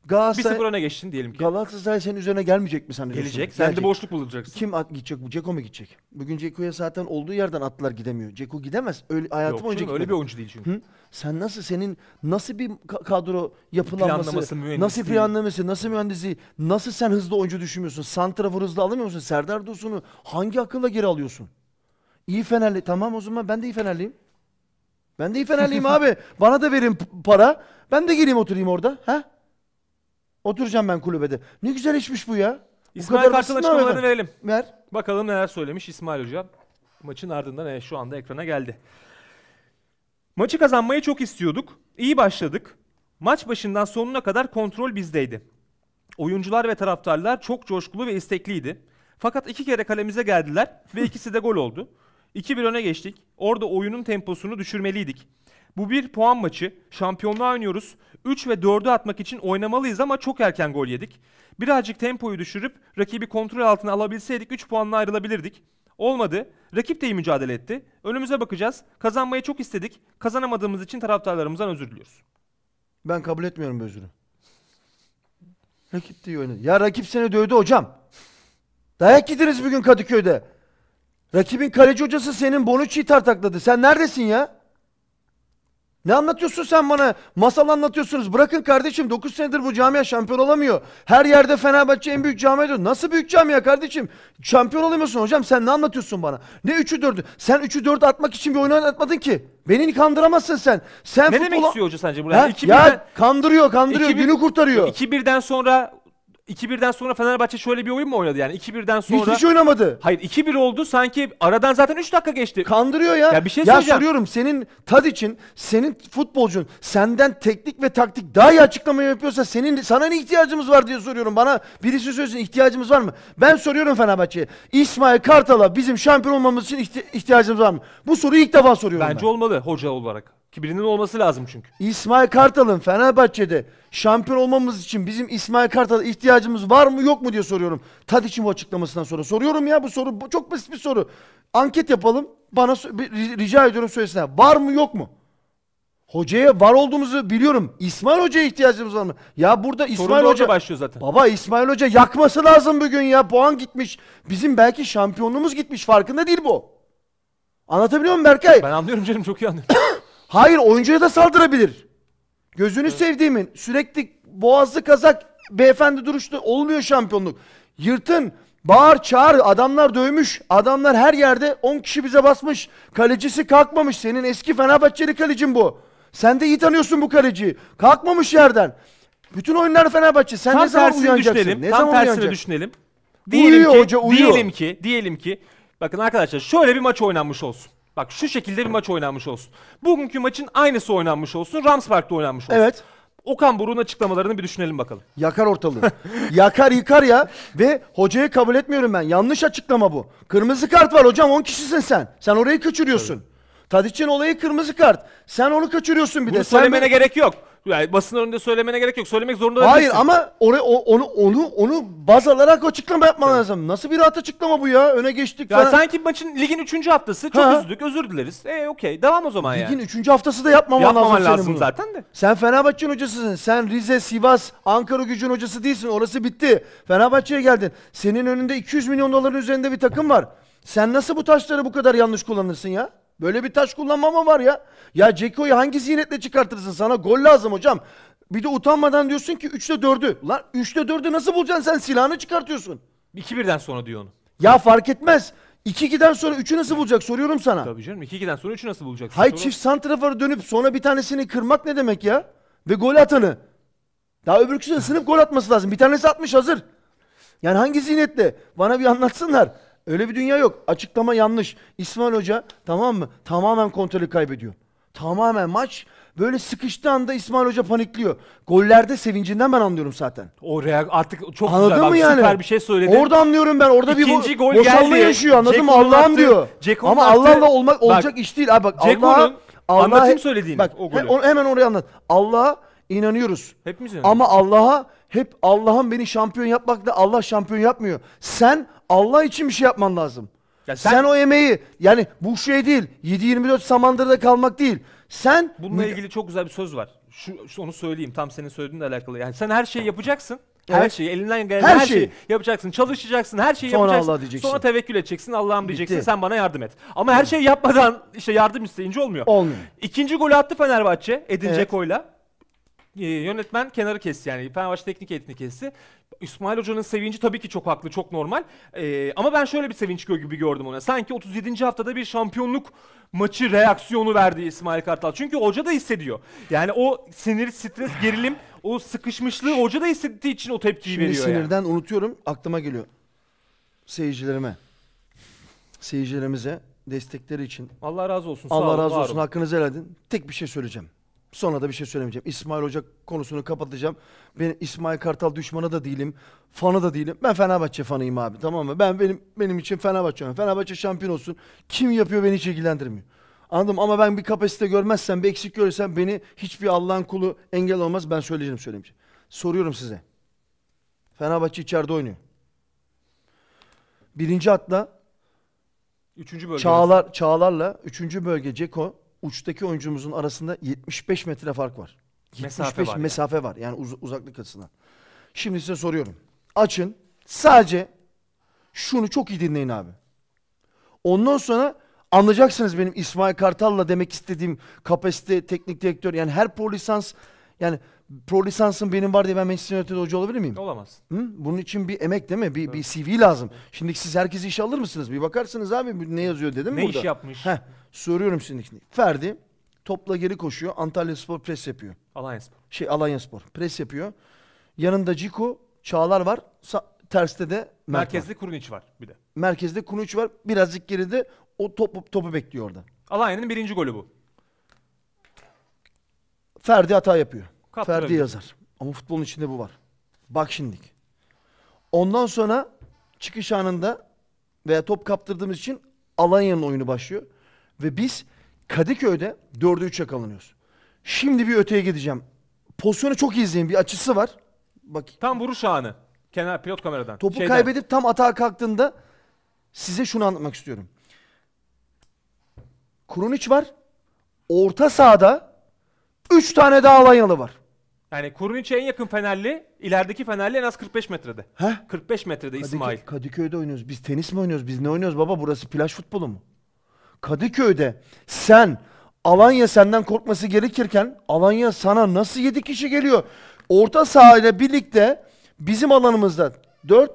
Galatasaray... 1-0 öne geçtin diyelim ki. Galatasaray senin üzerine gelmeyecek mi sanıyorsun? Gelecek. Sen de boşluk bulacaksın. Kim at gidecek? Ceko mu gidecek? Bugün Ceko'ya zaten olduğu yerden attılar gidemiyor. Ceko gidemez. Öyle hayatım Yok, canım, öyle bir oyuncu değil çünkü. Hı? Sen nasıl senin nasıl bir kadro yapılanması, planlaması, nasıl planlaması, nasıl mühendisi, nasıl sen hızlı oyuncu düşünmüyorsun? Santrafor hızlı alamıyor musun? Serdar Dursun'u hangi akılla geri alıyorsun? İyi Fenerli. Tamam o zaman ben de iyi Fenerliyim. Ben de iyi Fenerliyim [LAUGHS] abi. Bana da verin para. Ben de geleyim oturayım orada. Ha? Oturacağım ben kulübede. Ne güzel içmiş bu ya. İsmail Kartal basit verelim. Ver. Bakalım neler söylemiş İsmail Hoca. Maçın ardından evet, şu anda ekrana geldi. Maçı kazanmayı çok istiyorduk. İyi başladık. Maç başından sonuna kadar kontrol bizdeydi. Oyuncular ve taraftarlar çok coşkulu ve istekliydi. Fakat iki kere kalemize geldiler ve [LAUGHS] ikisi de gol oldu. 2-1 öne geçtik. Orada oyunun temposunu düşürmeliydik. Bu bir puan maçı. Şampiyonluğa oynuyoruz. 3 ve 4'ü atmak için oynamalıyız ama çok erken gol yedik. Birazcık tempoyu düşürüp rakibi kontrol altına alabilseydik 3 puanla ayrılabilirdik. Olmadı. Rakip de iyi mücadele etti. Önümüze bakacağız. Kazanmayı çok istedik. Kazanamadığımız için taraftarlarımızdan özür diliyoruz. Ben kabul etmiyorum bu özürü. Rakip de iyi oynadı. Ya rakip seni dövdü hocam. Dayak yediniz bugün Kadıköy'de. Rakibin kaleci hocası senin Bonucci'yi tartakladı. Sen neredesin ya? Ne anlatıyorsun sen bana? Masal anlatıyorsunuz. Bırakın kardeşim 9 senedir bu camia şampiyon olamıyor. Her yerde Fenerbahçe en büyük camia diyor. Nasıl büyük camia kardeşim? Şampiyon olamıyorsun hocam. Sen ne anlatıyorsun bana? Ne 3'ü 4'ü? Sen 3'ü 4'ü atmak için bir oyun oynatmadın ki. Beni kandıramazsın sen. Sen Ne futbola... demek istiyor hoca sence burada? Ha? 2000'den... Ya kandırıyor kandırıyor 2000... günü kurtarıyor. 2-1'den sonra 2-1'den sonra Fenerbahçe şöyle bir oyun mu oynadı yani? 2-1'den sonra... hiç hiç oynamadı. Hayır 2-1 oldu sanki aradan zaten 3 dakika geçti. Kandırıyor ya. Ya bir şey Ya soruyorum senin tad için, senin futbolcun senden teknik ve taktik daha iyi açıklama yapıyorsa senin sana ne ihtiyacımız var diye soruyorum. Bana birisi söylesin ihtiyacımız var mı? Ben soruyorum Fenerbahçe'ye. İsmail Kartal'a bizim şampiyon olmamız için ihti- ihtiyacımız var mı? Bu soruyu ilk defa soruyorum Bence ben. olmalı hoca olarak. Ki birinin olması lazım çünkü. İsmail Kartal'ın Fenerbahçe'de şampiyon olmamız için bizim İsmail Kartal'a ihtiyacımız var mı yok mu diye soruyorum. Tadiç'in bu açıklamasından sonra soruyorum ya bu soru bu çok basit bir soru. Anket yapalım bana rica ediyorum söylesinler var mı yok mu? Hocaya var olduğumuzu biliyorum. İsmail Hoca'ya ihtiyacımız var mı? Ya burada İsmail Sorun Hoca başlıyor zaten. Baba İsmail Hoca yakması lazım bugün ya. Puan gitmiş. Bizim belki şampiyonluğumuz gitmiş. Farkında değil bu. Anlatabiliyor muyum Berkay? Ben anlıyorum canım çok iyi anlıyorum. Hayır oyuncuya da saldırabilir. Gözünü evet. sevdiğimin sürekli boğazlı kazak beyefendi duruştu olmuyor şampiyonluk. Yırtın. Bağır çağır adamlar dövmüş. Adamlar her yerde 10 kişi bize basmış. Kalecisi kalkmamış. Senin eski Fenerbahçeli kalecin bu. Sen de iyi tanıyorsun bu kaleciyi. Kalkmamış yerden. Bütün oyunlar Fenerbahçe. Sen tam ne zaman uyanacaksın? Düşünelim, ne tam zaman tersine uyanacaksın? düşünelim. Diyelim uyuyor ki, hoca uyuyor. Diyelim ki, diyelim ki. Bakın arkadaşlar şöyle bir maç oynanmış olsun. Bak şu şekilde bir maç oynanmış olsun. Bugünkü maçın aynısı oynanmış olsun. Rams Park'ta oynanmış olsun. Evet. Okan Buruk'un açıklamalarını bir düşünelim bakalım. Yakar ortalığı. [LAUGHS] Yakar yıkar ya. Ve hocayı kabul etmiyorum ben. Yanlış açıklama bu. Kırmızı kart var hocam 10 kişisin sen. Sen orayı kaçırıyorsun. Tabii. Tadiç'in olayı kırmızı kart. Sen onu kaçırıyorsun bir Bunu de. Sen söylemene ben... gerek yok yani basın önünde söylemene gerek yok. Söylemek zorunda değilsin. Hayır ama oraya o- onu onu onu baz alarak açıklama yapman lazım. Nasıl bir rahat açıklama bu ya? Öne geçtik Ya sanki maçın ligin 3. haftası çok Ha. üzüldük özür dileriz. E okey devam o zaman Ligin yani. haftası da yapmaman lazım, Yapmaman senin bunu. zaten de. Sen Fenerbahçe'nin hocasısın. Sen Rize, Sivas, Ankara gücün hocası değilsin. Orası bitti. Fenerbahçe'ye geldin. Senin önünde 200 milyon doların üzerinde bir takım var. Sen nasıl bu taşları bu kadar yanlış kullanırsın ya? Böyle bir taş kullanmama var ya? Ya Ceko'yu hangi zihnetle çıkartırsın? Sana gol lazım hocam. Bir de utanmadan diyorsun ki 3'te 4'ü. Lan 3'te 4'ü nasıl bulacaksın sen? Silahını çıkartıyorsun. 2-1'den sonra diyor onu. Ya fark etmez. 2-2'den sonra 3'ü nasıl bulacak soruyorum sana. Tabii canım 2-2'den sonra 3'ü nasıl bulacak? Hay çift santrafora dönüp sonra bir tanesini kırmak ne demek ya? Ve gol atanı. Daha öbürküsü de sınıf gol atması lazım. Bir tanesi atmış hazır. Yani hangi zihnetle? Bana bir anlatsınlar. Öyle bir dünya yok. Açıklama yanlış. İsmail Hoca tamam mı? Tamamen kontrolü kaybediyor. Tamamen maç böyle sıkıştığı anda İsmail Hoca panikliyor. Gollerde sevincinden ben anlıyorum zaten. O reak artık çok Anladın güzel. mı yani? Süper bir şey söyledi. Orada anlıyorum ben. Orada İkinci bir bo- gol boşalma geldi. yaşıyor anladın mı? Allah'ım diyor. Ama Allah'la olmak Bak, olacak iş değil. Abi bak Allah'a Ceko'nun Allah'a- anlatayım söylediğini, Bak o golü. onu hemen oraya anlat. Allah'a inanıyoruz. Hepimiz inanıyoruz. Ama Allah'a hep Allah'ım beni şampiyon yapmakla Allah şampiyon yapmıyor. Sen Allah için bir şey yapman lazım. Ya sen, sen o yemeği yani bu şey değil 7-24 Samandır'da kalmak değil. Sen bununla ilgili çok güzel bir söz var. Şu, şu onu söyleyeyim tam senin söylediğinle alakalı. Yani sen her şeyi yapacaksın. Evet. Her şeyi elinden gelen her, her şeyi. şeyi yapacaksın. Çalışacaksın, her şeyi Sonra yapacaksın. Allah diyeceksin. Sonra tevekkül edeceksin. Allah'ım diyeceksin. Bitti. Sen bana yardım et. Ama her şeyi yapmadan işte yardım isteyince olmuyor. Olmuyor. İkinci golü attı Fenerbahçe Edin evet. Ceko'yla. Ee, yönetmen kenarı kesti yani. Fenerbahçe teknik heyetini kesti. İsmail Hoca'nın sevinci tabii ki çok haklı, çok normal. Ee, ama ben şöyle bir sevinç gibi gördüm ona. Sanki 37. haftada bir şampiyonluk maçı reaksiyonu verdi İsmail Kartal. Çünkü hoca da hissediyor. Yani o sinir, stres, gerilim, o sıkışmışlığı hoca da hissettiği için o tepkiyi Şimdi veriyor sinirden yani. unutuyorum, aklıma geliyor. Seyircilerime, seyircilerimize destekleri için. Allah razı olsun. Allah olun, razı olsun. olun. Hakkınızı helal edin. Tek bir şey söyleyeceğim. Sonra da bir şey söylemeyeceğim. İsmail Hoca konusunu kapatacağım. Ben İsmail Kartal düşmanı da değilim. Fanı da değilim. Ben Fenerbahçe fanıyım abi tamam mı? Ben benim benim için Fenerbahçe fanı. Fenerbahçe şampiyon olsun. Kim yapıyor beni hiç ilgilendirmiyor. Anladım ama ben bir kapasite görmezsem, bir eksik görürsem beni hiçbir Allah'ın kulu engel olmaz. Ben söyleyeceğim söylemeyeceğim. Soruyorum size. Fenerbahçe içeride oynuyor. Birinci atla Üçüncü bölge. Çağlar, Çağlar'la üçüncü bölge Ceko uçtaki oyuncumuzun arasında 75 metre fark var. 75 mesafe var. Mesafe yani. var yani uz- uzaklık açısından. Şimdi size soruyorum. Açın. Sadece şunu çok iyi dinleyin abi. Ondan sonra anlayacaksınız benim İsmail Kartal'la demek istediğim kapasite, teknik direktör yani her polisans yani pro lisansım benim var diye ben Manchester United hoca olabilir miyim? Olamaz. Hı? Bunun için bir emek değil mi? Bir, evet. bir CV lazım. Şimdi siz herkesi işe alır mısınız? Bir bakarsınız abi ne yazıyor dedim ne burada. Ne iş yapmış? Heh, soruyorum şimdi. Ferdi topla geri koşuyor. Antalya Spor pres yapıyor. Alanya Spor. Şey Alanya Spor pres yapıyor. Yanında Ciku, Çağlar var. Sa terste de Mert Merkezde var. var bir de. Merkezde Kurunic var. Birazcık geride o topu, topu bekliyor orada. Alanya'nın birinci golü bu. Ferdi hata yapıyor. Ferdi yazar. Ama futbolun içinde bu var. Bak şimdilik. Ondan sonra çıkış anında veya top kaptırdığımız için Alanya'nın oyunu başlıyor. Ve biz Kadıköy'de 4'e 3 yakalanıyoruz. Şimdi bir öteye gideceğim. Pozisyonu çok izleyin. Bir açısı var. Bak. Tam vuruş anı. Kenar pilot kameradan. Topu Şeyden. kaybedip tam atağa kalktığında size şunu anlatmak istiyorum. Krunic var. Orta sahada 3 tane daha Alanyalı var. Yani Kuruniç'e en yakın Fenerli, ilerideki Fenerli en az 45 metrede. Heh? 45 metrede İsmail. Kadıköy'de oynuyoruz. Biz tenis mi oynuyoruz? Biz ne oynuyoruz baba? Burası plaj futbolu mu? Kadıköy'de sen Alanya senden korkması gerekirken Alanya sana nasıl 7 kişi geliyor? Orta sahayla birlikte bizim alanımızda 4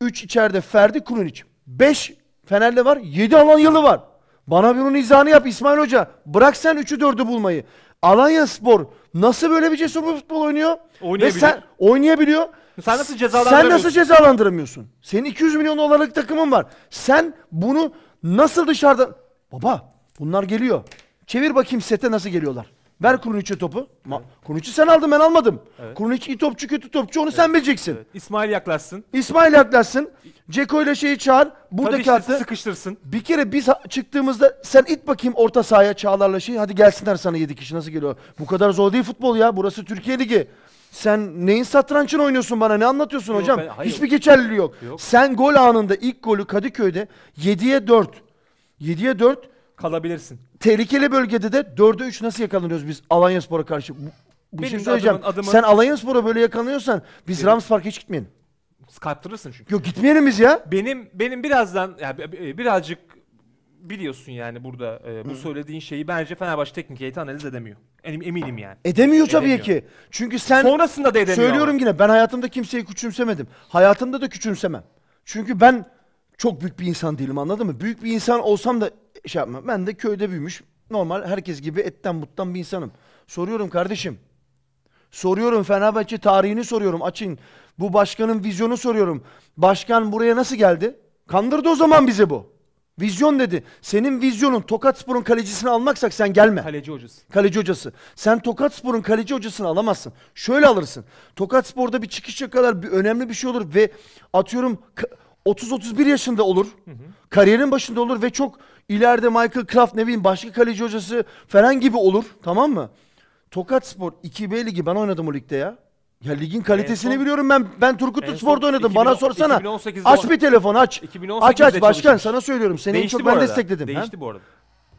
3 içeride Ferdi Kuruniç. 5 Fenerli var, 7 Alanyalı var. Bana bunun izahını yap İsmail Hoca. Bırak sen 3'ü 4'ü bulmayı. Alanya Spor nasıl böyle bir cesur futbol oynuyor? Ve Oynayabilir. sen oynayabiliyor. Sen nasıl cezalandırıyorsun? Sen nasıl cezalandıramıyorsun? Senin 200 milyon dolarlık takımın var. Sen bunu nasıl dışarıda... Baba bunlar geliyor. Çevir bakayım sete nasıl geliyorlar. Ver Kurniç'e topu. Evet. Kurniç'i sen aldın ben almadım. Evet. Kurniç iyi topçu kötü topçu onu evet. sen bileceksin. Evet. İsmail yaklaşsın. İsmail yaklaşsın. Ceko ile şeyi çağır. Buradaki Tabii işte sıkıştırsın. Bir kere biz çıktığımızda sen it bakayım orta sahaya Çağlar'la şey. Hadi gelsinler sana 7 kişi nasıl geliyor. Bu kadar zor değil futbol ya. Burası Türkiye Ligi. Sen neyin satrançını oynuyorsun bana? Ne anlatıyorsun yok, hocam? Ben, Hiçbir geçerliliği yok. yok. Sen gol anında ilk golü Kadıköy'de 7'ye 4. 7'ye 4 kalabilirsin. Tehlikeli bölgede de 4'e 3 nasıl yakalanıyoruz biz Alanya Spor'a karşı? Bu, bu Benim şimdi adımın- adımın- Sen Alanya Spor'a böyle yakalanıyorsan biz Rams Park'a hiç gitmeyin. Kaptırırsın çünkü. Yok gitmeyelim biz ya. Benim benim birazdan ya birazcık biliyorsun yani burada e, bu söylediğin şeyi bence Fenerbahçe teknik heyeti analiz edemiyor. Eminim yani. Edemiyor tabii ki. Çünkü sen Sonrasında da edemiyor. söylüyorum ama. yine ben hayatımda kimseyi küçümsemedim. Hayatımda da küçümsemem. Çünkü ben çok büyük bir insan değilim anladın mı? Büyük bir insan olsam da şey yapma. Ben de köyde büyümüş normal herkes gibi etten buttan bir insanım. Soruyorum kardeşim. Soruyorum Fenerbahçe tarihini soruyorum. Açın. Bu başkanın vizyonu soruyorum. Başkan buraya nasıl geldi? Kandırdı o zaman bizi bu. Vizyon dedi. Senin vizyonun Tokatspor'un kalecisini almaksak sen gelme. Kaleci hocası. Kaleci hocası. Sen Tokatspor'un kaleci hocasını alamazsın. Şöyle alırsın. Tokatspor'da bir çıkışa kadar bir önemli bir şey olur ve atıyorum 30-31 yaşında olur. Hı hı. Kariyerin başında olur ve çok İleride Michael Kraft ne bileyim başka kaleci hocası falan gibi olur. Tamam mı? Tokat Spor 2B ligi ben oynadım o ligde ya. Ya ligin kalitesini son, biliyorum ben. Ben Turkutu Spor'da oynadım. 2000, Bana sorsana. 2018'de aç bir telefon aç. Aç aç başkan çalışmış. sana söylüyorum. Seni Değişti çok ben arada. destekledim. Değişti ha? bu arada.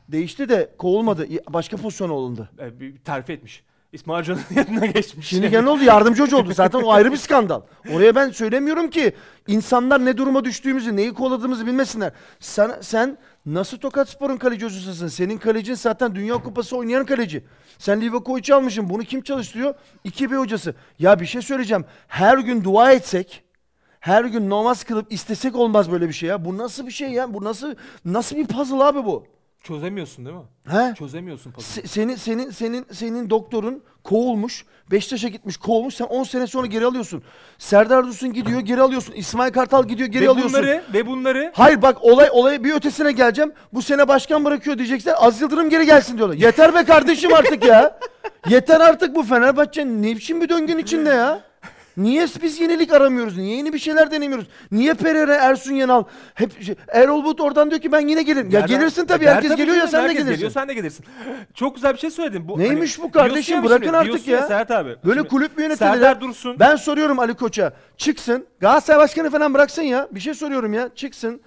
Değişti de kovulmadı. Başka pozisyon olundu. E, bir terfi etmiş. İsmail Can'ın [LAUGHS] yanına geçmiş. Şimdi ne oldu yardımcı hoca oldu. Zaten o ayrı bir skandal. Oraya ben söylemiyorum ki insanlar ne duruma düştüğümüzü, neyi kovaladığımızı bilmesinler. Sen, sen Nasıl Tokat Spor'un kaleci hocasısın? Senin kalecin zaten Dünya Kupası oynayan kaleci. Sen Livakovic'i almışsın. Bunu kim çalıştırıyor? 2B hocası. Ya bir şey söyleyeceğim. Her gün dua etsek, her gün namaz kılıp istesek olmaz böyle bir şey ya. Bu nasıl bir şey ya? Bu nasıl nasıl bir puzzle abi bu? Çözemiyorsun değil mi? He? Çözemiyorsun puzzle. Se- senin senin senin senin doktorun kovulmuş, Beşiktaş'a gitmiş, kovulmuş. Sen 10 sene sonra geri alıyorsun. Serdar Dursun gidiyor, geri alıyorsun. İsmail Kartal gidiyor, geri Ve alıyorsun. bunları ve bunları Hayır bak olay olay bir ötesine geleceğim. Bu sene başkan bırakıyor diyecekler. Az Yıldırım geri gelsin diyorlar. Yeter be kardeşim artık ya. [LAUGHS] Yeter artık bu Fenerbahçe ne biçim bir döngün içinde ya. Niye biz yenilik aramıyoruz? Niye yeni bir şeyler denemiyoruz? Niye Pereira, Ersun Yanal, hep şey, Erol Butt oradan diyor ki ben yine gelirim. Ya Nereden? gelirsin tabii. E, herkes tabii geliyor ya sen de herkes gelirsin. Geliyor, sen de gelirsin. Çok güzel bir şey söyledin. Bu, Neymiş hani bu kardeşim? diyorsun Bırakın şimdi, artık diyorsun ya. Serhat abi. Böyle Şimdi kulüp mü yönetilir? Serdar Dursun. Ben soruyorum Ali Koç'a. Çıksın. Galatasaray Başkanı falan bıraksın ya. Bir şey soruyorum ya. Çıksın.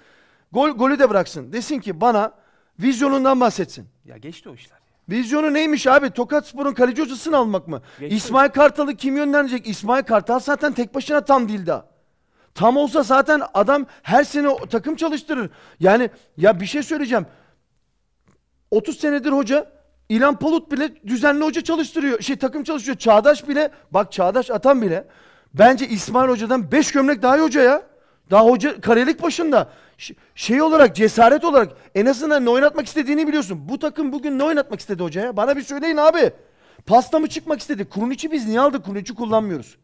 Gol golü de bıraksın. Desin ki bana vizyonundan bahsetsin. Ya geçti o işler. Vizyonu neymiş abi? Tokatspor'un Spor'un kaleci hocasını almak mı? Geçti. İsmail Kartal'ı kim yönlendirecek? İsmail Kartal zaten tek başına tam değil daha. Tam olsa zaten adam her sene takım çalıştırır. Yani ya bir şey söyleyeceğim. 30 senedir hoca İlan Palut bile düzenli hoca çalıştırıyor. Şey takım çalıştırıyor. Çağdaş bile bak Çağdaş Atan bile bence İsmail Hoca'dan 5 gömlek daha iyi hoca ya. Daha hoca karelik başında şey olarak cesaret olarak en azından ne oynatmak istediğini biliyorsun. Bu takım bugün ne oynatmak istedi hocaya? Bana bir söyleyin abi. Pasta mı çıkmak istedi? Kuruniç'i biz niye aldık? Kuruniç'i kullanmıyoruz.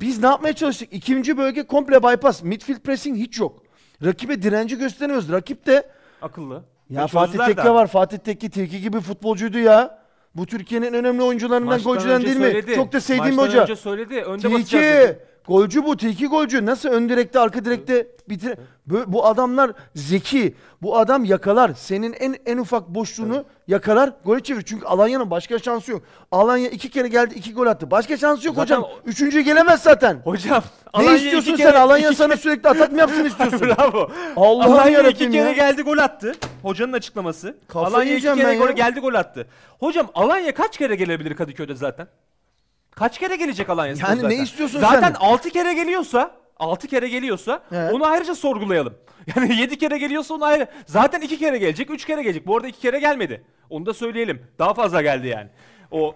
Biz ne yapmaya çalıştık? İkinci bölge komple bypass. Midfield pressing hiç yok. Rakibe direnci gösteremiyoruz. Rakip de akıllı. Ya Ve Fatih Tekke da. var. Fatih Tekke Tilki gibi futbolcuydu ya. Bu Türkiye'nin önemli oyuncularından golcüden değil mi? Söyledi. Çok da sevdiğim Maçtan bir hoca. Önce söyledi. Önde Tilki, Golcü bu, tilki golcü. Nasıl ön direkte, arka direkte bitir. Bu, adamlar zeki. Bu adam yakalar. Senin en en ufak boşluğunu evet. yakalar, gole çevir. Çünkü Alanya'nın başka şansı yok. Alanya iki kere geldi, iki gol attı. Başka şansı yok zaten, hocam. Üçüncü gelemez zaten. Hocam. Ne Alanya istiyorsun sen? Kere, Alanya sana kere... sürekli atak mı yapsın istiyorsun? [LAUGHS] Bravo. Allah Alanya iki kere geldi gol attı. Hocanın açıklaması. Kafayı Alanya iki kere gol, geldi gol attı. Hocam Alanya kaç kere gelebilir Kadıköy'de zaten? Kaç kere gelecek Alanya Spor Yani ne zaten? istiyorsun sen? Zaten 6 kere geliyorsa 6 kere geliyorsa Evet. onu ayrıca sorgulayalım. [LAUGHS] Yani 7 kere geliyorsa onu ayrıca. Zaten 2 kere gelecek, 3 kere gelecek. Bu arada 2 kere gelmedi. Onu da söyleyelim. Daha fazla geldi yani. O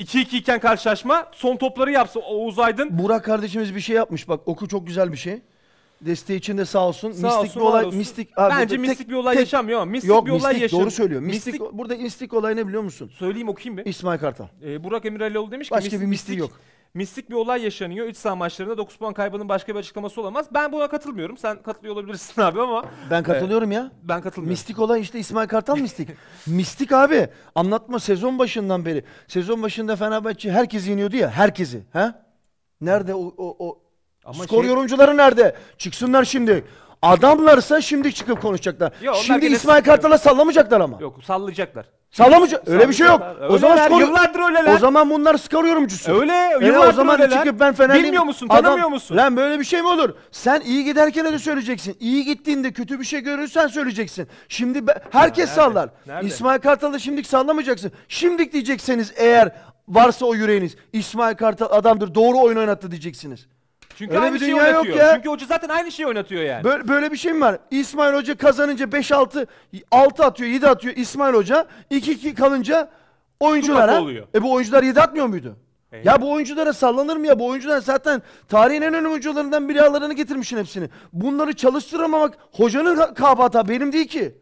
2-2 iken karşılaşma son topları yapsa Oğuz Aydın Burak kardeşimiz bir şey yapmış bak oku çok güzel bir şey desteği için de sağ olsun. Sağ mistik olsun, bir olay olsun. mistik abi Bence burada mistik bir olay yaşamıyor ama mistik Yok, bir olay mistik, yaşıyor. doğru söylüyor. Mistik, Mistik- burada mistik olay ne biliyor musun? Söyleyeyim okuyayım bir. İsmail Kartal. Ee, Burak Emiralioğlu demiş ki Başka bir mistik yok. Mistik bir olay yaşanıyor. 3 saha maçlarında 9 puan kaybının başka bir açıklaması olamaz. Ben buna katılmıyorum. Sen katılıyor olabilirsin [LAUGHS] abi ama Ben katılıyorum e, ya. ben katılmıyorum. Mistik olay işte İsmail Kartal mistik. [LAUGHS] mistik abi. Anlatma sezon başından beri. Sezon başında Fenerbahçe herkesi yeniyordu ya. Herkesi. He? Nerede o, o, o ama Skor şey... yorumcuları nerede? Çıksınlar şimdi. Adamlarsa şimdi çıkıp konuşacaklar. Yok, şimdi İsmail Kartal'a sallamayacaklar ama. Yok sallayacaklar. Sallamayacak. Öyle bir şey yok. Sallayacaklar. O zaman Öyleler, skor... yıllardır öyleler. O zaman bunlar skor yorumcusu. Öyle, Öyle o yıllardır zaman öyleler. çıkıp ben Fenerliyim. Bilmiyor musun, tanımıyor musun? Lan böyle bir şey mi olur? Sen iyi giderken de söyleyeceksin. İyi gittiğinde kötü bir şey görürsen söyleyeceksin. Şimdi be- herkes nerede? sallar. Nerede? İsmail Kartal'ı şimdilik sallamayacaksın. Şimdilik diyecekseniz eğer varsa o yüreğiniz. İsmail Kartal adamdır doğru oyun oynattı diyeceksiniz. Çünkü Öyle aynı bir şeyi dünya yok ya. Çünkü hoca zaten aynı şeyi oynatıyor yani. Böyle, böyle bir şey mi var? İsmail Hoca kazanınca 5 6 6 atıyor, 7 atıyor İsmail Hoca. 2 2 kalınca oyunculara. oluyor. E bu oyuncular 7 atmıyor muydu? E. Ya bu oyunculara sallanır mı ya? Bu oyuncular zaten tarihin en önemli oyuncularından biri alanını getirmişin hepsini. Bunları çalıştıramamak hocanın kabahati benim değil ki.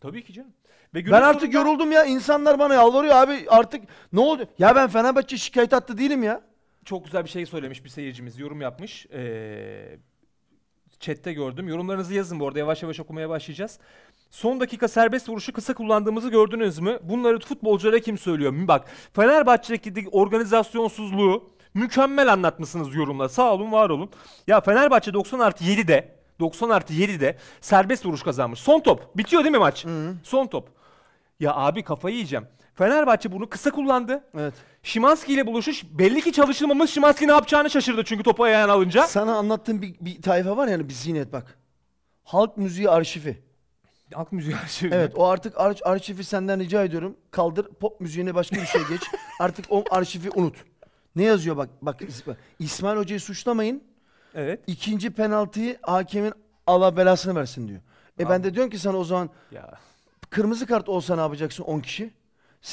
Tabii ki canım. Ve ben artık sonunda- yoruldum ya. İnsanlar bana yalvarıyor abi artık ne oldu? Ya ben Fenerbahçe şikayet attı değilim ya çok güzel bir şey söylemiş bir seyircimiz. Yorum yapmış. Ee, chatte gördüm. Yorumlarınızı yazın bu arada. Yavaş yavaş okumaya başlayacağız. Son dakika serbest vuruşu kısa kullandığımızı gördünüz mü? Bunları futbolculara kim söylüyor? Bak Fenerbahçe'deki organizasyonsuzluğu mükemmel anlatmışsınız yorumla. Sağ olun var olun. Ya Fenerbahçe 90 artı 7'de 90 artı 7'de serbest vuruş kazanmış. Son top. Bitiyor değil mi maç? Hı-hı. Son top. Ya abi kafayı yiyeceğim. Fenerbahçe bunu kısa kullandı. Evet. Şimanski ile buluşuş belli ki çalışılmamış. Şimanski ne yapacağını şaşırdı çünkü topu ayağına alınca. Sana anlattığım bir, bir tayfa var yani bir zinet bak. Halk müziği arşivi. Halk müziği arşivi. Evet o artık ar arşivi senden rica ediyorum. Kaldır pop müziğine başka bir şey geç. [LAUGHS] artık o arşivi unut. Ne yazıyor bak bak İsmail Hoca'yı suçlamayın. Evet. İkinci penaltıyı hakemin Allah belasını versin diyor. E Anladım. ben de diyorum ki sana o zaman ya. kırmızı kart olsa ne yapacaksın 10 kişi?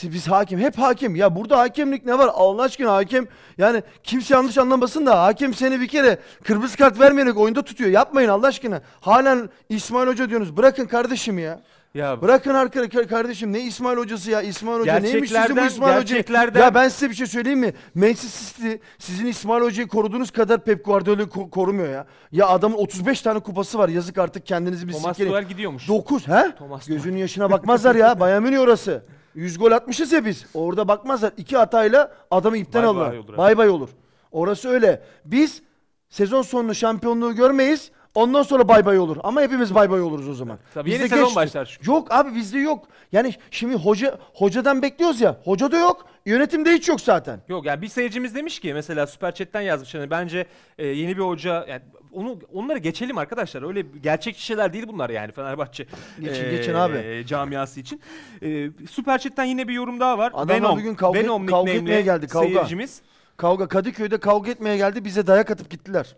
Biz hakim hep hakim. Ya burada hakemlik ne var? Allah aşkına hakem yani kimse yanlış anlamasın da hakem seni bir kere kırmızı kart vermeyerek oyunda tutuyor. Yapmayın Allah aşkına. Halen İsmail Hoca diyorsunuz. Bırakın kardeşim ya. Ya bırakın arkadaşlar kardeşim ne İsmail hocası ya İsmail hoca neymiş sizin bu İsmail hoca? Ya ben size bir şey söyleyeyim mi? Manchester City sizin İsmail hocayı koruduğunuz kadar Pep Guardiola'yı ko korumuyor ya. Ya adamın 35 tane kupası var. Yazık artık kendinizi bir Thomas sikleyin. gidiyormuş. 9 he? Thomas Gözünün yaşına bakmazlar ya. Bayern Münih orası. [LAUGHS] 100 gol atmışız ya biz. Orada bakmazlar. iki hatayla adamı ipten bay alırlar. Bay Bay bay olur. Orası öyle. Biz sezon sonunu şampiyonluğu görmeyiz. Ondan sonra bay bay olur. Ama hepimiz bay bay oluruz o zaman. Tabii yeni sezon geçti. başlar çünkü. Yok abi bizde yok. Yani şimdi hoca hocadan bekliyoruz ya. Hoca da yok. Yönetimde hiç yok zaten. Yok yani bir seyircimiz demiş ki mesela Süper Chat'ten yazmış. Yani bence e, yeni bir hoca yani onu onları geçelim arkadaşlar. Öyle gerçek şeyler değil bunlar yani Fenerbahçe. Geçin e, geçin abi. Camiası için. E, Süper Chat'ten yine bir yorum daha var. Adamlar Venom, bugün kavga, Venom kavga etmeye geldi kavga. Seyircimiz. Kavga Kadıköy'de kavga etmeye geldi. Bize dayak atıp gittiler.